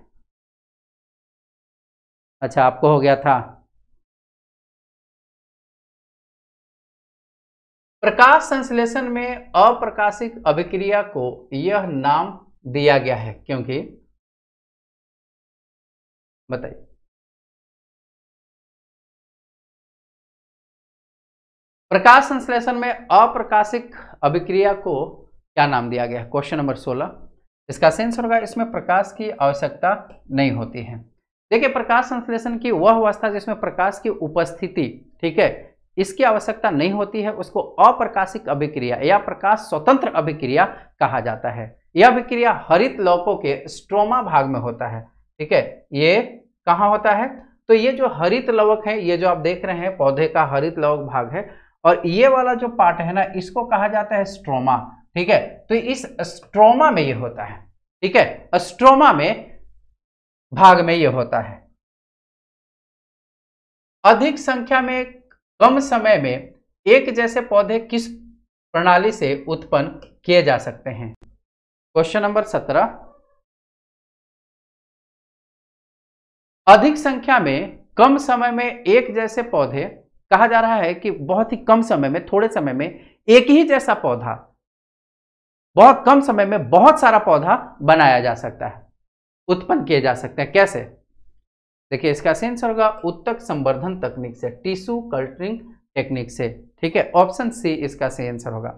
अच्छा आपको हो गया था प्रकाश संश्लेषण में अप्रकाशिक अभिक्रिया को यह नाम दिया गया है क्योंकि बताइए प्रकाश संश्लेषण में अप्रकाशिक अभिक्रिया को क्या नाम दिया गया है क्वेश्चन नंबर सोलह इसका सेंस होगा इसमें प्रकाश की आवश्यकता नहीं होती है देखिए प्रकाश संश्लेषण की वह अवस्था जिसमें प्रकाश की उपस्थिति ठीक है इसकी आवश्यकता नहीं होती है उसको अप्रकाशिक अभिक्रिया या प्रकाश स्वतंत्र अभिक्रिया कहा जाता है यह अभिक्रिया हरित लौकों के स्ट्रोमा भाग में होता है ठीक है ये कहाँ होता है तो ये जो हरित लवक है ये जो आप देख रहे हैं पौधे का हरित लवक भाग है और ये वाला जो पार्ट है ना इसको कहा जाता है स्ट्रोमा ठीक है तो इस स्ट्रोमा में ये होता है ठीक है स्ट्रोमा में भाग में ये होता है अधिक संख्या में कम समय में एक जैसे पौधे किस प्रणाली से उत्पन्न किए जा सकते हैं क्वेश्चन नंबर सत्रह अधिक संख्या में कम समय में एक जैसे पौधे कहा जा रहा है कि बहुत ही कम समय में थोड़े समय में एक ही जैसा पौधा बहुत कम समय में बहुत सारा पौधा बनाया जा सकता है उत्पन्न किए जा सकते हैं कैसे देखिए इसका सेंस होगा उत्तक संवर्धन तकनीक से टिश्यू कल्टरिंग टेक्निक से ठीक है ऑप्शन सी इसका सही आंसर होगा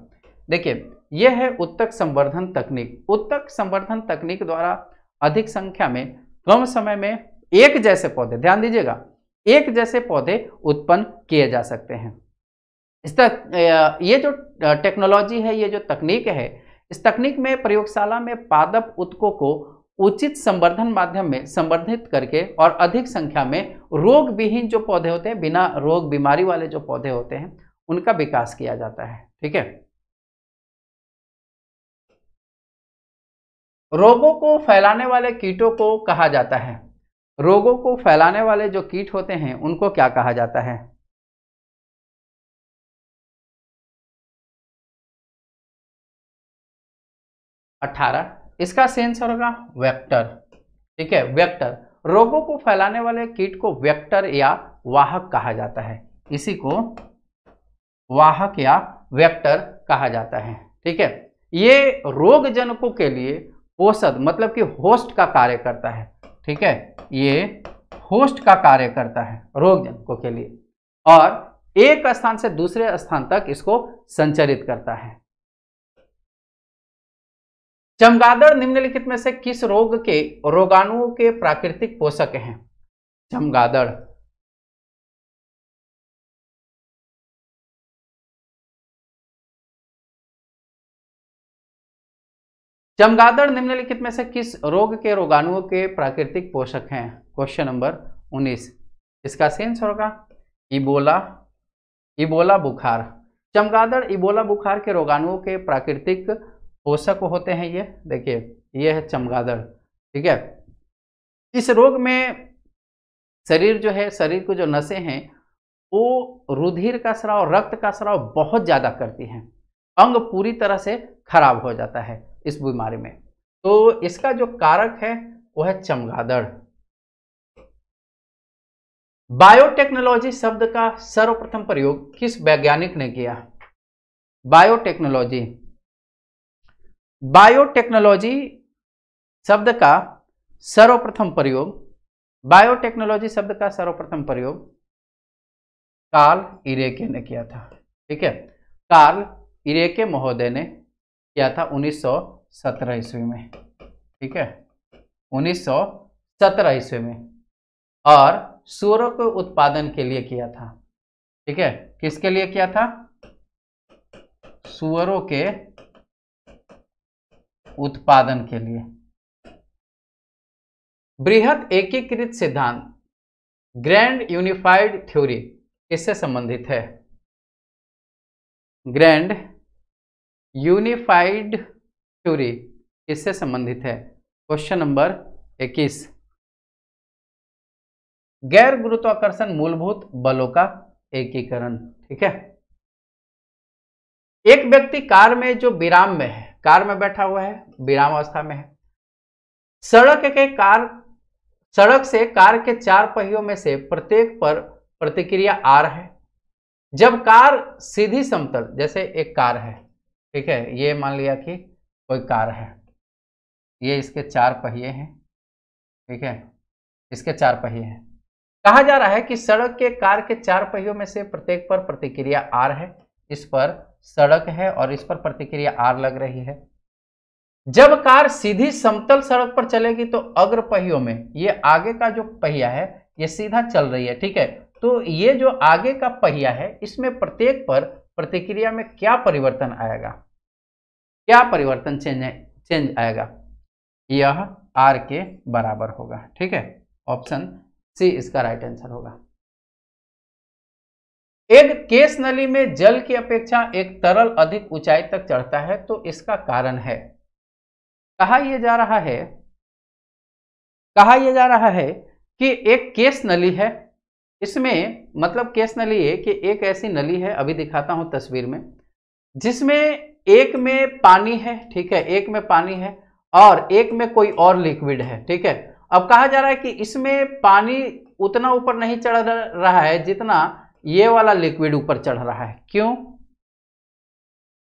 देखिए यह है उत्तक संवर्धन तकनीक उत्तक संवर्धन तकनीक द्वारा अधिक संख्या में कम समय में एक जैसे पौधे ध्यान दीजिएगा एक जैसे पौधे उत्पन्न किए जा सकते हैं इस तक ये जो टेक्नोलॉजी है ये जो तकनीक है इस तकनीक में प्रयोगशाला में पादप उत्कों को उचित संवर्धन माध्यम में संवर्धित करके और अधिक संख्या में रोग विहीन जो पौधे होते हैं बिना रोग बीमारी वाले जो पौधे होते हैं उनका विकास किया जाता है ठीक है रोगों को फैलाने वाले कीटों को कहा जाता है रोगों को फैलाने वाले जो कीट होते हैं उनको क्या कहा जाता है अठारह इसका सेंसर होगा वेक्टर ठीक है वेक्टर रोगों को फैलाने वाले कीट को वेक्टर या वाहक कहा जाता है इसी को वाहक या वेक्टर कहा जाता है ठीक है ये रोग जनकों के लिए औषध मतलब कि होस्ट का कार्य करता है ठीक है ये होस्ट का कार्य करता है रोग जनकों के लिए और एक स्थान से दूसरे स्थान तक इसको संचरित करता है चमगादड़ निम्नलिखित में से किस रोग के रोगाणुओं के प्राकृतिक पोषक हैं चमगादड़ चमगादड़ निम्नलिखित में से किस रोग के रोगाणुओं के प्राकृतिक पोषक हैं क्वेश्चन नंबर 19 इसका सेंस होगा इबोला इबोला बुखार चमगादड़ इबोला बुखार के रोगाणुओं के प्राकृतिक पोषक होते हैं ये देखिए ये है चमगादड़ ठीक है इस रोग में शरीर जो है शरीर को जो नशे हैं वो रुधिर का स्राव रक्त का स्राव बहुत ज़्यादा करती हैं अंग पूरी तरह से खराब हो जाता है इस बीमारी में तो इसका जो कारक है वो है चमगादड़ बायोटेक्नोलॉजी शब्द का सर्वप्रथम प्रयोग किस वैज्ञानिक ने किया बायोटेक्नोलॉजी बायोटेक्नोलॉजी शब्द का सर्वप्रथम प्रयोग बायोटेक्नोलॉजी शब्द का सर्वप्रथम प्रयोग कार्ल इरेके ने किया था ठीक है कार्ल इरेके महोदय ने किया था 1917 ईस्वी में ठीक है 1917 ईस्वी में और सूर्य के उत्पादन के लिए किया था ठीक है किसके लिए किया था सुअरों के उत्पादन के लिए बृहद एकीकृत सिद्धांत ग्रैंड यूनिफाइड थ्योरी इससे संबंधित है ग्रैंड यूनिफाइड थ्योरी इससे संबंधित है क्वेश्चन नंबर 21 गैर गुरुत्वाकर्षण मूलभूत बलों का एकीकरण ठीक है एक व्यक्ति कार में जो विराम में है कार में बैठा हुआ है विराम अवस्था में है सड़क के कार सड़क से कार के चार पहियों में से प्रत्येक पर प्रतिक्रिया आर है जब कार सीधी समतल जैसे एक कार है ठीक है ये मान लिया कि कोई कार है ये इसके चार पहिए हैं ठीक है इसके चार पहिए हैं कहा जा रहा है कि सड़क के कार के चार पहियों में से प्रत्येक पर प्रतिक्रिया आर है इस पर सड़क है और इस पर प्रतिक्रिया आर लग रही है जब कार सीधी समतल सड़क पर चलेगी तो अग्र पहियों में ये आगे का जो पहिया है ये सीधा चल रही है ठीक है तो ये जो आगे का पहिया है इसमें प्रत्येक पर प्रतिक्रिया में क्या परिवर्तन आएगा क्या परिवर्तन चेंज चेंज आएगा यह आर के बराबर होगा ठीक है ऑप्शन सी इसका राइट आंसर होगा एक केस नली में जल की अपेक्षा एक तरल अधिक ऊंचाई तक चढ़ता है तो इसका कारण है कहा यह जा रहा है कहा यह जा रहा है कि एक केस नली है इसमें मतलब केस नली है कि एक ऐसी नली है अभी दिखाता हूं तस्वीर में जिसमें एक में पानी है ठीक है एक में पानी है और एक में कोई और लिक्विड है ठीक है अब कहा जा रहा है कि इसमें पानी उतना ऊपर नहीं चढ़ रहा है जितना ये वाला लिक्विड ऊपर चढ़ रहा है क्यों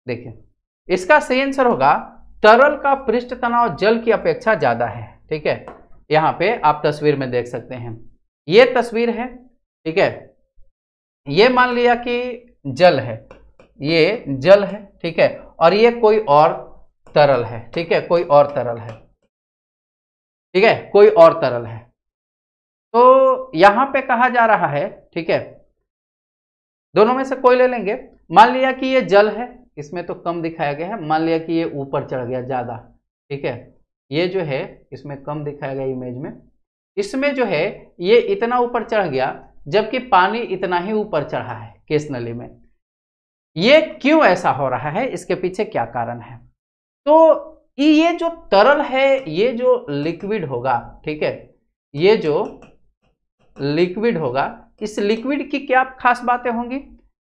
देखिए इसका सही आंसर होगा तरल का पृष्ठ तनाव जल की अपेक्षा ज्यादा है ठीक है यहां पे आप तस्वीर में देख सकते हैं ये तस्वीर है ठीक है ये मान लिया कि जल है ये जल है ठीक है और ये कोई और तरल है ठीक है कोई और तरल है ठीक है कोई और तरल है तो यहां पे कहा जा रहा है ठीक है दोनों में से कोई ले लेंगे मान लिया कि ये जल है इसमें तो कम दिखाया गया है मान लिया कि ये ऊपर चढ़ गया ज़्यादा ठीक है ये जो है इसमें कम दिखाया गया इमेज में इसमें जो है ये इतना ऊपर चढ़ गया जबकि पानी इतना ही ऊपर चढ़ा है केस नली में ये क्यों ऐसा हो रहा है इसके पीछे क्या कारण है तो ये जो तरल है ये जो लिक्विड होगा ठीक है ये जो लिक्विड होगा इस लिक्विड की क्या खास बातें होंगी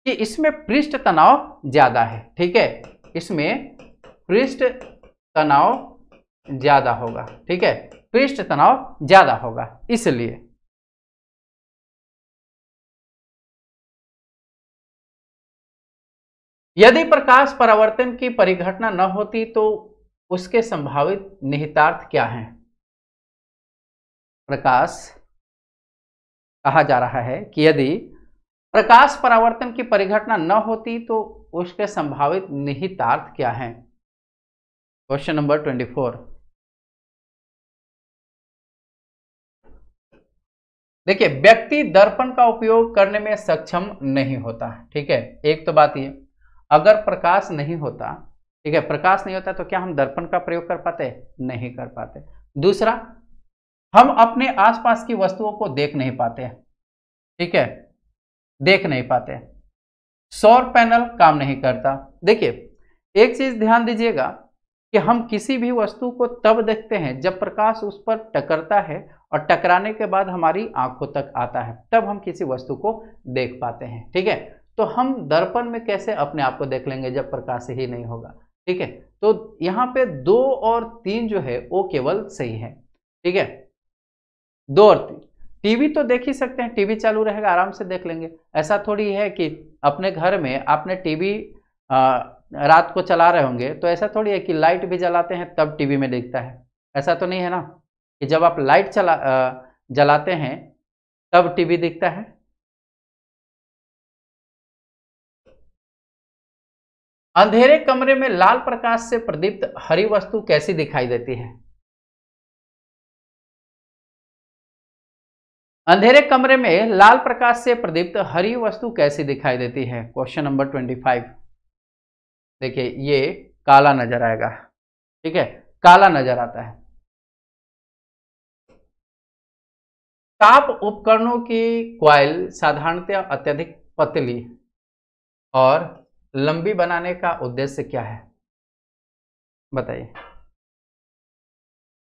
कि इसमें पृष्ठ तनाव ज़्यादा है ठीक है इसमें पृष्ठ तनाव ज़्यादा होगा ठीक है पृष्ठ तनाव ज़्यादा होगा इसलिए यदि प्रकाश परावर्तन की परिघटना न होती तो उसके संभावित निहितार्थ क्या हैं प्रकाश कहा जा रहा है कि यदि प्रकाश परावर्तन की परिघटना न होती तो उसके संभावित निहितार्थ क्या हैं क्वेश्चन नंबर ट्वेंटी फोर देखिए व्यक्ति दर्पण का उपयोग करने में सक्षम नहीं होता ठीक है एक तो बात ये अगर प्रकाश नहीं होता ठीक है प्रकाश नहीं होता तो क्या हम दर्पण का प्रयोग कर पाते नहीं कर पाते दूसरा हम अपने आसपास की वस्तुओं को देख नहीं पाते ठीक है देख नहीं पाते सौर पैनल काम नहीं करता देखिए एक चीज ध्यान दीजिएगा कि हम किसी भी वस्तु को तब देखते हैं जब प्रकाश उस पर टकरता है और टकराने के बाद हमारी आंखों तक आता है तब हम किसी वस्तु को देख पाते हैं ठीक है तो हम दर्पण में कैसे अपने आप को देख लेंगे जब प्रकाश ही नहीं होगा ठीक है तो यहाँ पे दो और तीन जो है वो केवल सही है ठीक है दो और तीन टीवी तो देख ही सकते हैं टीवी चालू रहेगा आराम से देख लेंगे ऐसा थोड़ी है कि अपने घर में आपने टीवी रात को चला रहे होंगे तो ऐसा थोड़ी है कि लाइट भी जलाते हैं तब टीवी में दिखता है ऐसा तो नहीं है ना कि जब आप लाइट चला जलाते हैं तब टीवी दिखता है अंधेरे कमरे में लाल प्रकाश से प्रदीप्त हरी वस्तु कैसी दिखाई देती है अंधेरे कमरे में लाल प्रकाश से प्रदीप्त हरी वस्तु कैसी दिखाई देती है क्वेश्चन नंबर ट्वेंटी फाइव देखिए ये काला नजर आएगा ठीक है काला नजर आता है ताप उपकरणों की क्वाइल साधारणतया अत्यधिक पतली और लंबी बनाने का उद्देश्य क्या है बताइए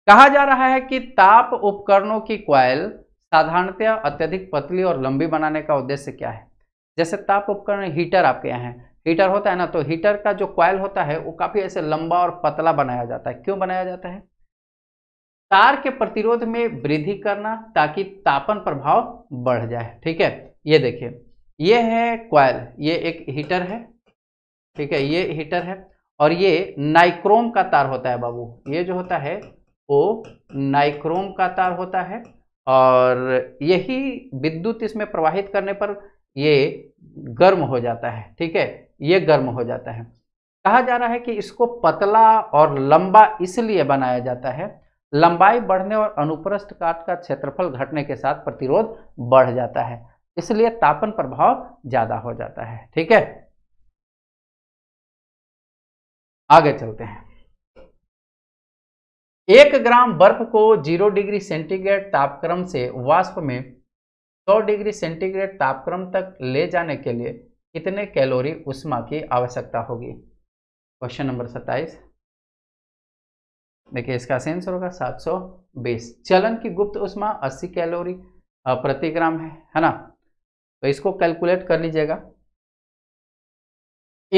कहा जा रहा है कि ताप उपकरणों की क्वाइल साधारणतया अत्यधिक पतली और लंबी बनाने का उद्देश्य क्या है जैसे ताप उपकरण हीटर आपके यहाँ है हीटर होता है ना तो हीटर का जो क्वाइल होता है वो काफ़ी ऐसे लंबा और पतला बनाया जाता है क्यों बनाया जाता है तार के प्रतिरोध में वृद्धि करना ताकि तापन प्रभाव बढ़ जाए ठीक है ये देखिए ये है क्वाइल ये एक हीटर है ठीक है ये हीटर है और ये नाइक्रोम का तार होता है बाबू ये जो होता है वो नाइक्रोम का तार होता है और यही विद्युत इसमें प्रवाहित करने पर ये गर्म हो जाता है ठीक है ये गर्म हो जाता है कहा जा रहा है कि इसको पतला और लंबा इसलिए बनाया जाता है लंबाई बढ़ने और अनुप्रस्थ काट का क्षेत्रफल घटने के साथ प्रतिरोध बढ़ जाता है इसलिए तापन प्रभाव ज्यादा हो जाता है ठीक है आगे चलते हैं एक ग्राम बर्फ को जीरो डिग्री सेंटीग्रेड तापक्रम से वाष्प में सौ डिग्री सेंटीग्रेड तापक्रम तक ले जाने के लिए कितने कैलोरी उष्मा की आवश्यकता होगी क्वेश्चन नंबर सत्ताईस देखिए इसका सेंसर होगा सात सौ बीस चलन की गुप्त उष्मा अस्सी कैलोरी प्रति ग्राम है है ना तो इसको कैलकुलेट कर लीजिएगा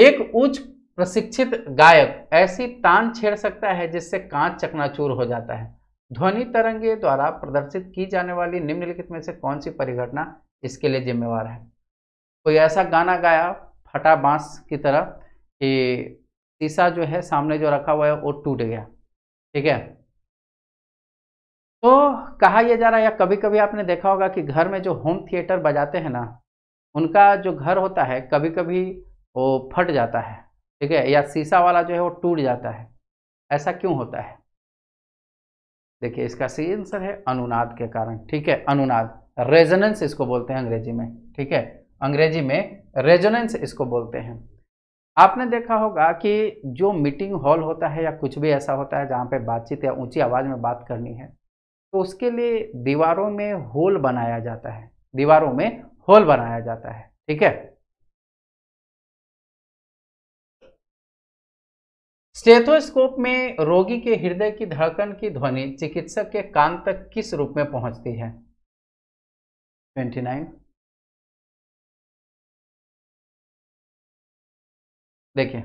एक उच्च प्रशिक्षित गायक ऐसी तान छेड़ सकता है जिससे कांच चकनाचूर हो जाता है ध्वनि तरंगे द्वारा प्रदर्शित की जाने वाली निम्नलिखित में से कौन सी परिघटना इसके लिए जिम्मेवार है कोई ऐसा गाना गाया फटा बांस की तरह कि शीशा जो है सामने जो रखा हुआ है वो टूट गया ठीक है तो कहा यह जा रहा है या कभी कभी आपने देखा होगा कि घर में जो होम थिएटर बजाते हैं ना उनका जो घर होता है कभी कभी वो फट जाता है ठीक है या शीशा वाला जो है वो टूट जाता है ऐसा क्यों होता है देखिए इसका सही आंसर है अनुनाद के कारण ठीक है अनुनाद रेजोनेंस इसको बोलते हैं अंग्रेजी में ठीक है अंग्रेजी में रेजोनेंस इसको बोलते हैं आपने देखा होगा कि जो मीटिंग हॉल होता है या कुछ भी ऐसा होता है जहाँ पे बातचीत या ऊंची आवाज़ में बात करनी है तो उसके लिए दीवारों में होल बनाया जाता है दीवारों में होल बनाया जाता है ठीक है स्टेथोस्कोप में रोगी के हृदय की धड़कन की ध्वनि चिकित्सक के कान तक किस रूप में पहुंचती है 29 देखिए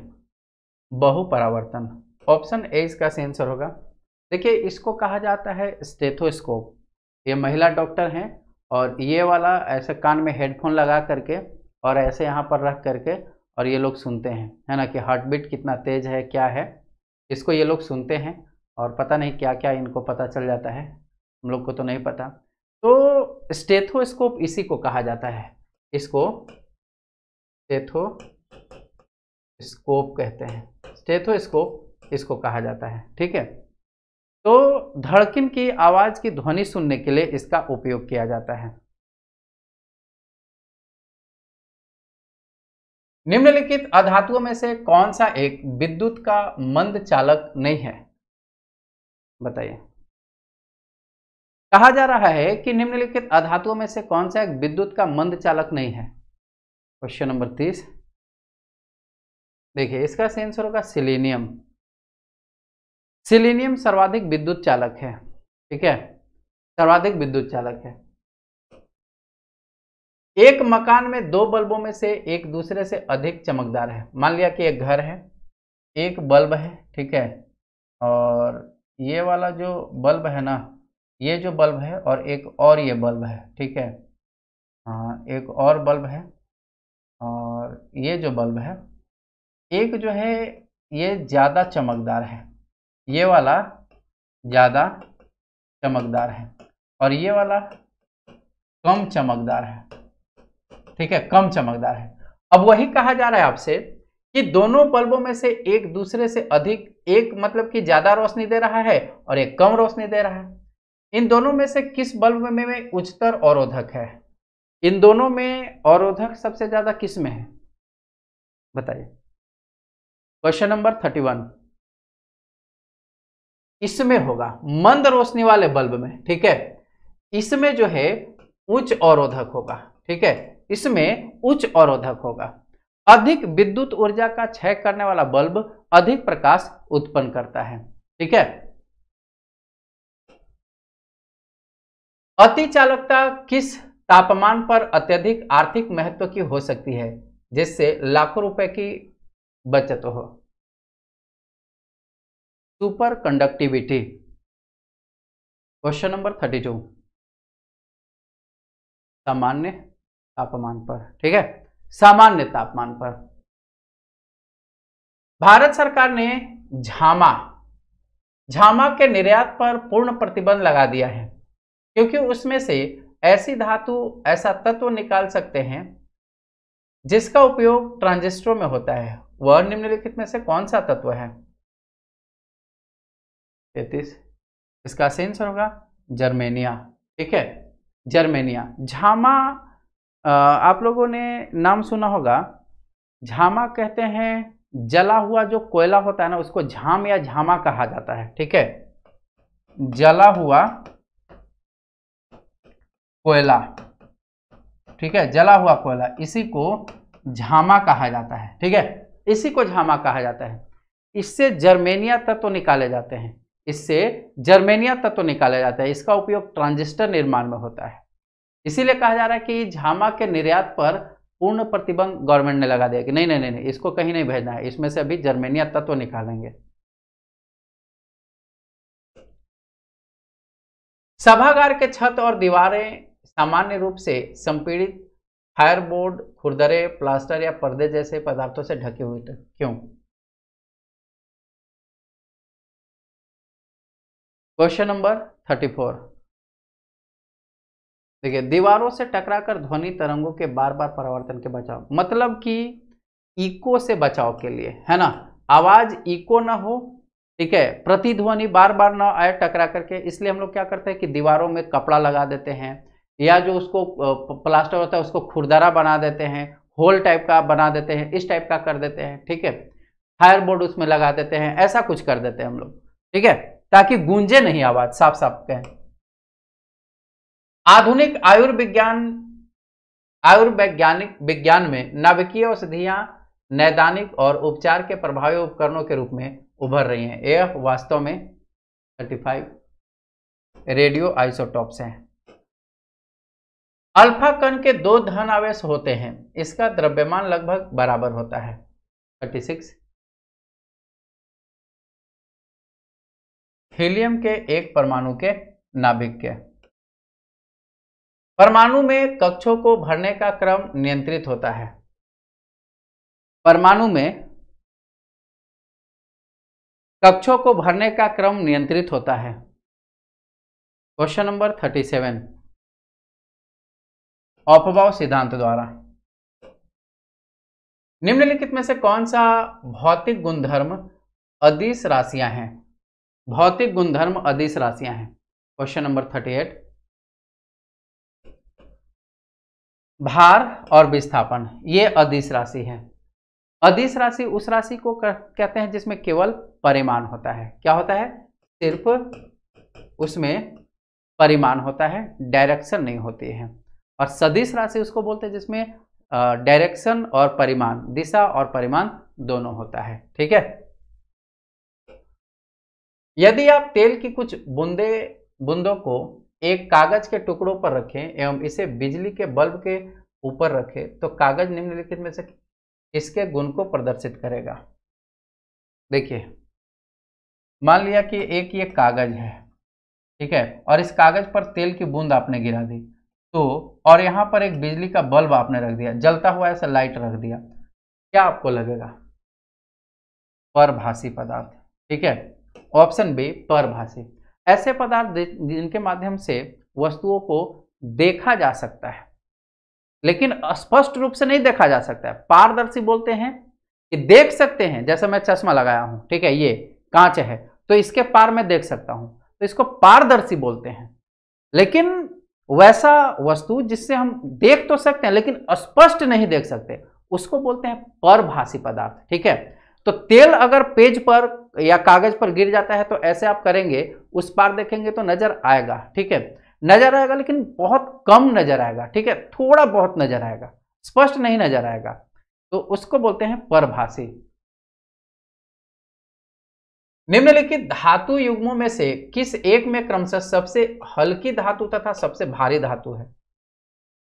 बहुपरावर्तन ऑप्शन ए इसका सेंसर होगा देखिए इसको कहा जाता है स्टेथोस्कोप ये महिला डॉक्टर हैं और ये वाला ऐसे कान में हेडफोन लगा करके और ऐसे यहाँ पर रख करके और ये लोग सुनते हैं है ना कि हार्ट बीट कितना तेज़ है क्या है इसको ये लोग सुनते हैं और पता नहीं क्या क्या इनको पता चल जाता है हम लोग को तो नहीं पता तो स्टेथोस्कोप इसी को कहा जाता है इसको स्टेथो स्कोप कहते हैं स्टेथोस्कोप इसको कहा जाता है ठीक है तो धड़किन की आवाज़ की ध्वनि सुनने के लिए इसका उपयोग किया जाता है निम्नलिखित अधातुओं में से कौन सा एक विद्युत का मंद चालक नहीं है बताइए कहा जा रहा है कि निम्नलिखित अधातुओं में से कौन सा एक विद्युत का मंद चालक नहीं है क्वेश्चन नंबर तीस देखिए इसका आंसर होगा सिलेनियम सिलेनियम सर्वाधिक विद्युत चालक है ठीक है सर्वाधिक विद्युत चालक है एक मकान में दो बल्बों में से एक दूसरे से अधिक चमकदार है मान लिया कि एक घर है एक बल्ब है ठीक है और ये वाला जो बल्ब है ना ये जो बल्ब है और एक और ये बल्ब है ठीक है हाँ एक और बल्ब है और ये जो बल्ब है एक जो है ये ज़्यादा चमकदार है ये वाला ज़्यादा चमकदार है और ये वाला कम चमकदार है ठीक है कम चमकदार है अब वही कहा जा रहा है आपसे कि दोनों बल्बों में से एक दूसरे से अधिक एक मतलब कि ज्यादा रोशनी दे रहा है और एक कम रोशनी दे रहा है इन दोनों में से किस बल्ब में, में उच्चतर अवरोधक है इन दोनों में अवरोधक सबसे ज्यादा किस में है बताइए क्वेश्चन नंबर थर्टी वन इसमें होगा मंद रोशनी वाले बल्ब में ठीक है इसमें जो है उच्च अवरोधक होगा ठीक है इसमें उच्च अवरोधक होगा अधिक विद्युत ऊर्जा का क्षय करने वाला बल्ब अधिक प्रकाश उत्पन्न करता है ठीक है अति चालकता किस तापमान पर अत्यधिक आर्थिक महत्व की हो सकती है जिससे लाखों रुपए की बचत हो super conductivity question number thirty two सामान्य तापमान पर ठीक है सामान्य तापमान पर भारत सरकार ने झामा झामा के निर्यात पर पूर्ण प्रतिबंध लगा दिया है क्योंकि उसमें से ऐसी धातु ऐसा तत्व निकाल सकते हैं जिसका उपयोग ट्रांजिस्टर में होता है वह निम्नलिखित में से कौन सा तत्व है तैतीस इसका सेंसर होगा जर्मेनिया ठीक है जर्मेनिया झामा आप लोगों ने नाम सुना होगा झामा कहते हैं जला हुआ जो कोयला होता है ना उसको झाम या झामा कहा जाता है ठीक है जला हुआ कोयला ठीक है जला हुआ कोयला इसी को झामा कहा जाता है ठीक है इसी को झामा कहा जाता है इससे जर्मेनिया तत्व तो निकाले जाते हैं इससे जर्मेनिया तत्व तो निकाला जाता है इसका उपयोग ट्रांजिस्टर निर्माण में होता है इसीलिए कहा जा रहा है कि झामा के निर्यात पर पूर्ण प्रतिबंध गवर्नमेंट ने लगा दिया कि नहीं नहीं नहीं, नहीं इसको कहीं नहीं भेजना है इसमें से अभी जर्मेनिया तत्व निकालेंगे सभागार के छत और दीवारें सामान्य रूप से संपीड़ित फायरबोर्ड खुरदरे प्लास्टर या पर्दे जैसे पदार्थों से ढके हुए थे क्यों क्वेश्चन नंबर थर्टी फोर देखिए दीवारों से टकराकर ध्वनि तरंगों के बार बार परावर्तन के बचाव मतलब कि इको से बचाव के लिए है ना आवाज इको ना हो ठीक है प्रतिध्वनि बार बार ना आए टकरा करके इसलिए हम लोग क्या करते हैं कि दीवारों में कपड़ा लगा देते हैं या जो उसको प्लास्टर होता है उसको खुरदरा बना देते हैं होल टाइप का बना देते हैं इस टाइप का कर देते हैं ठीक है फायर बोर्ड उसमें लगा देते हैं ऐसा कुछ कर देते हैं हम लोग ठीक है ताकि गूंजे नहीं आवाज साफ साफ कहें आधुनिक आयुर्विज्ञान आयुर्वैज्ञानिक विज्ञान में नाभिकीय औषधियां नैदानिक और उपचार के प्रभावी उपकरणों के रूप में उभर रही हैं यह वास्तव में 35 रेडियो आइसोटॉप्स हैं अल्फा कण के दो धन आवेश होते हैं इसका द्रव्यमान लगभग बराबर होता है 36 हीलियम के एक परमाणु के नाभिक के परमाणु में कक्षों को भरने का क्रम नियंत्रित होता है परमाणु में कक्षों को भरने का क्रम नियंत्रित होता है क्वेश्चन नंबर थर्टी सेवन अपभाव सिद्धांत द्वारा निम्नलिखित में से कौन सा भौतिक गुणधर्म अधिस राशियां हैं भौतिक गुणधर्म अधिस राशियां हैं क्वेश्चन नंबर थर्टी एट भार और विस्थापन ये अधिस राशि है अधिस राशि उस राशि को कहते हैं जिसमें केवल परिमाण होता है क्या होता है सिर्फ उसमें परिमाण होता है डायरेक्शन नहीं होती है और सदिश राशि उसको बोलते हैं जिसमें डायरेक्शन और परिमाण दिशा और परिमाण दोनों होता है ठीक है यदि आप तेल की कुछ बूंदे बूंदों को एक कागज के टुकड़ों पर रखें एवं इसे बिजली के बल्ब के ऊपर रखें तो कागज निम्नलिखित में से इसके गुण को प्रदर्शित करेगा देखिए मान लिया कि एक ये कागज है ठीक है और इस कागज पर तेल की बूंद आपने गिरा दी तो और यहां पर एक बिजली का बल्ब आपने रख दिया जलता हुआ ऐसा लाइट रख दिया क्या आपको लगेगा परभाषी पदार्थ ठीक है ऑप्शन बी परभाषी ऐसे पदार्थ जिनके माध्यम से वस्तुओं को देखा जा सकता है लेकिन स्पष्ट रूप से नहीं देखा जा सकता है पारदर्शी बोलते हैं कि देख सकते हैं जैसे मैं चश्मा लगाया हूं ठीक है ये कांच है तो इसके पार में देख सकता हूं तो इसको पारदर्शी बोलते हैं लेकिन वैसा वस्तु जिससे हम देख तो सकते हैं लेकिन स्पष्ट नहीं देख सकते उसको बोलते हैं परभाषी पदार्थ ठीक है तो तेल अगर पेज पर या कागज पर गिर जाता है तो ऐसे आप करेंगे उस पार देखेंगे तो नजर आएगा ठीक है नजर आएगा लेकिन बहुत कम नजर आएगा ठीक है थोड़ा बहुत नजर आएगा स्पष्ट नहीं नजर आएगा तो उसको बोलते हैं परभाषी निम्नलिखित धातु युग्मों में से किस एक में क्रमशः सबसे हल्की धातु तथा सबसे भारी धातु है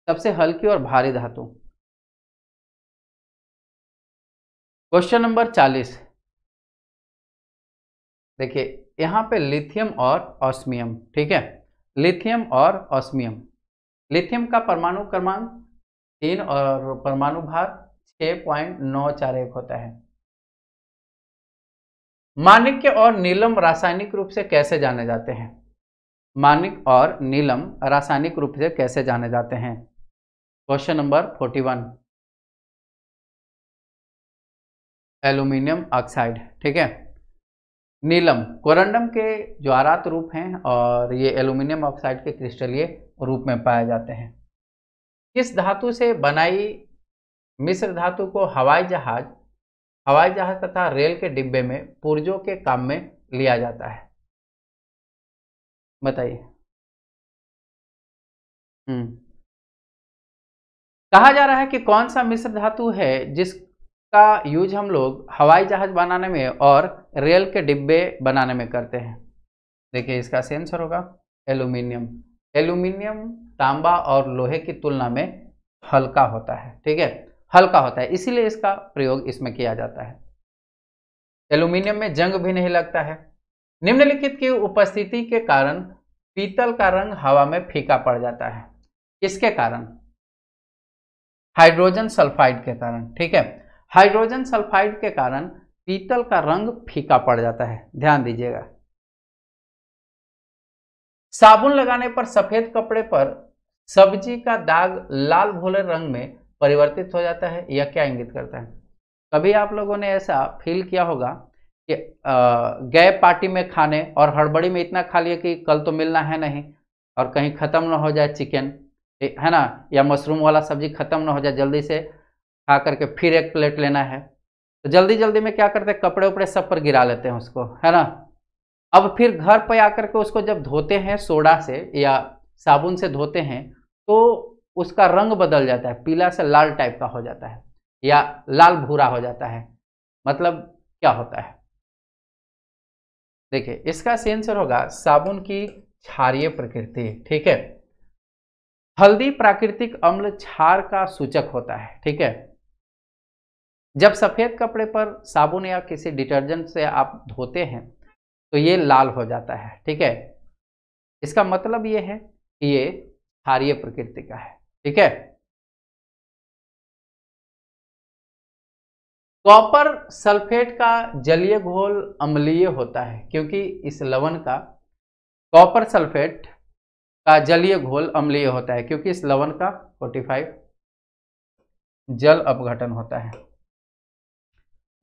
सबसे हल्की और भारी धातु क्वेश्चन नंबर चालीस देखिए यहाँ पे लिथियम और ऑस्मियम ठीक है लिथियम और ऑस्मियम लिथियम का परमाणु क्रमांक तीन और परमाणु भार छ पॉइंट नौ चार एक होता है माणिक्य और नीलम रासायनिक रूप से कैसे जाने जाते हैं मानिक और नीलम रासायनिक रूप से कैसे जाने जाते हैं question number forty one aluminium oxide ठीक है नीलम कोरंडम के ज्वारात रूप हैं और ये एल्यूमिनियम ऑक्साइड के क्रिस्टलीय रूप में पाए जाते हैं किस धातु से बनाई मिश्र धातु को हवाई जहाज हवाई जहाज तथा रेल के डिब्बे में पुर्जों के काम में लिया जाता है बताइए हम्म। कहा जा रहा है कि कौन सा मिश्र धातु है जिस का यूज हम लोग हवाई जहाज बनाने में और रेल के डिब्बे बनाने में करते हैं देखिए इसका सेंसर होगा एल्यूमिनियम एल्यूमिनियम तांबा और लोहे की तुलना में हल्का होता है ठीक है हल्का होता है इसीलिए इसका प्रयोग इसमें किया जाता है एल्यूमिनियम में जंग भी नहीं लगता है निम्नलिखित की उपस्थिति के कारण पीतल का रंग हवा में फीका पड़ जाता है इसके कारण हाइड्रोजन सल्फाइड के कारण ठीक है हाइड्रोजन सल्फाइड के कारण पीतल का रंग फीका पड़ जाता है ध्यान दीजिएगा साबुन लगाने पर सफेद कपड़े पर सब्जी का दाग लाल भोले रंग में परिवर्तित हो जाता है यह क्या इंगित करता है कभी आप लोगों ने ऐसा फील किया होगा कि गए पार्टी में खाने और हड़बड़ी में इतना खा लिया कि कल तो मिलना है नहीं और कहीं ख़त्म ना हो जाए चिकन है ना या मशरूम वाला सब्जी ख़त्म ना हो जाए जल्दी से खा करके फिर एक प्लेट लेना है तो जल्दी जल्दी में क्या करते हैं कपड़े उपड़े सब पर गिरा लेते हैं उसको है ना अब फिर घर पर आकर के उसको जब धोते हैं सोडा से या साबुन से धोते हैं तो उसका रंग बदल जाता है पीला से लाल टाइप का हो जाता है या लाल भूरा हो जाता है मतलब क्या होता है देखिए इसका सेंसर होगा साबुन की क्षारिय प्रकृति ठीक है हल्दी प्राकृतिक अम्ल क्षार का सूचक होता है ठीक है जब सफ़ेद कपड़े पर साबुन या किसी डिटर्जेंट से आप धोते हैं तो ये लाल हो जाता है ठीक है इसका मतलब ये है कि ये क्षारीय प्रकृति का है ठीक है कॉपर सल्फेट का जलीय घोल अम्लीय होता है क्योंकि इस लवण का कॉपर सल्फेट का जलीय घोल अम्लीय होता है क्योंकि इस लवण का 45 जल अपघटन होता है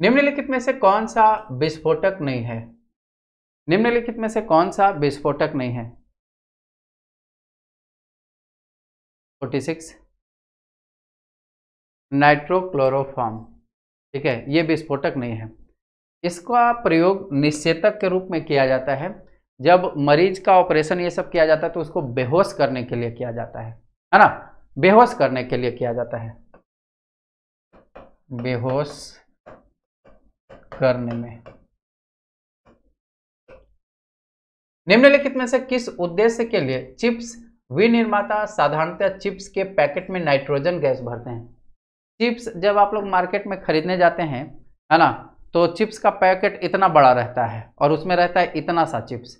निम्नलिखित में से कौन सा विस्फोटक नहीं है निम्नलिखित में से कौन सा विस्फोटक नहीं है 46 नाइट्रोक्लोरोफॉर्म ठीक है ये विस्फोटक नहीं है इसका प्रयोग निश्चेतक के रूप में किया जाता है जब मरीज का ऑपरेशन ये सब किया जाता है तो उसको बेहोश करने के लिए किया जाता है है ना बेहोश करने के लिए किया जाता है बेहोश करने में निम्नलिखित में से किस उद्देश्य के लिए चिप्स विनिर्माता साधारणतः चिप्स के पैकेट में नाइट्रोजन गैस भरते हैं चिप्स जब आप लोग मार्केट में खरीदने जाते हैं है ना तो चिप्स का पैकेट इतना बड़ा रहता है और उसमें रहता है इतना सा चिप्स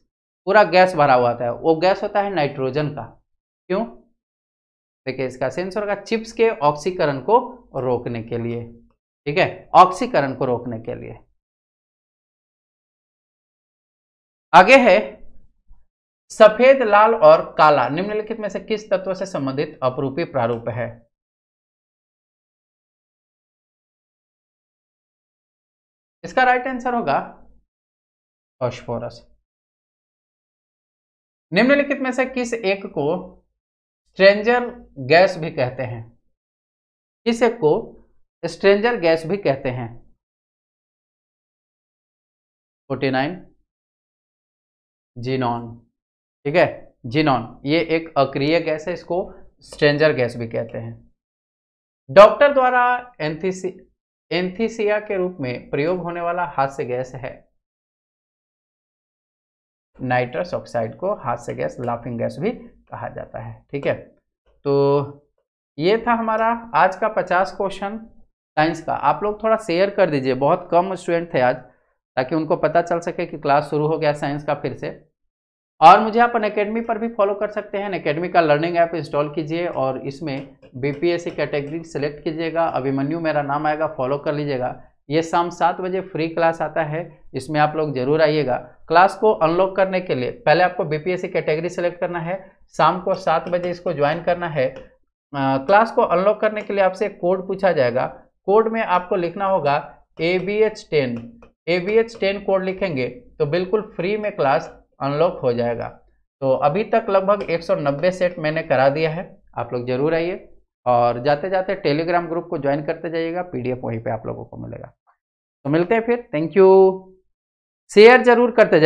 पूरा गैस भरा हुआ होता है वो गैस होता है नाइट्रोजन का क्यों देखिए इसका सेंसर का चिप्स के ऑक्सीकरण को रोकने के लिए ठीक है ऑक्सीकरण को रोकने के लिए आगे है सफेद लाल और काला निम्नलिखित में से किस तत्व से संबंधित अपरूपी प्रारूप है इसका राइट आंसर होगा फॉस्फोरस निम्नलिखित में से किस एक को स्ट्रेंजर गैस भी कहते हैं किस एक को स्ट्रेंजर गैस भी कहते हैं 49 जीनॉन ठीक है जीनॉन ये एक अक्रिय गैस है इसको स्ट्रेंजर गैस भी कहते हैं डॉक्टर द्वारा एंथीसी एंथीसिया के रूप में प्रयोग होने वाला हास्य गैस है नाइट्रस ऑक्साइड को हास्य गैस लाफिंग गैस भी कहा जाता है ठीक है तो ये था हमारा आज का पचास क्वेश्चन साइंस का आप लोग थोड़ा शेयर कर दीजिए बहुत कम स्टूडेंट थे आज ताकि उनको पता चल सके कि क्लास शुरू हो गया साइंस का फिर से और मुझे आप अनकेडमी पर भी फॉलो कर सकते हैं अकेडमी का लर्निंग ऐप इंस्टॉल कीजिए और इसमें बीपीएससी कैटेगरी सेलेक्ट कीजिएगा अभिमन्यू मेरा नाम आएगा फॉलो कर लीजिएगा ये शाम सात बजे फ्री क्लास आता है इसमें आप लोग जरूर आइएगा क्लास को अनलॉक करने के लिए पहले आपको बीपीएससी कैटेगरी सेलेक्ट करना है शाम को सात बजे इसको ज्वाइन करना है आ, क्लास को अनलॉक करने के लिए आपसे कोड पूछा जाएगा कोड में आपको लिखना होगा A B H ten A B H ten code लिखेंगे तो बिल्कुल फ्री में क्लास अनलॉक हो जाएगा तो अभी तक लगभग 190 सेट मैंने करा दिया है आप लोग ज़रूर आइए और जाते जाते टेलीग्राम ग्रुप को ज्वाइन करते जाइएगा पीडीएफ वहीं पे आप लोगों को मिलेगा तो मिलते हैं फिर थैंक यू शेयर जरूर करते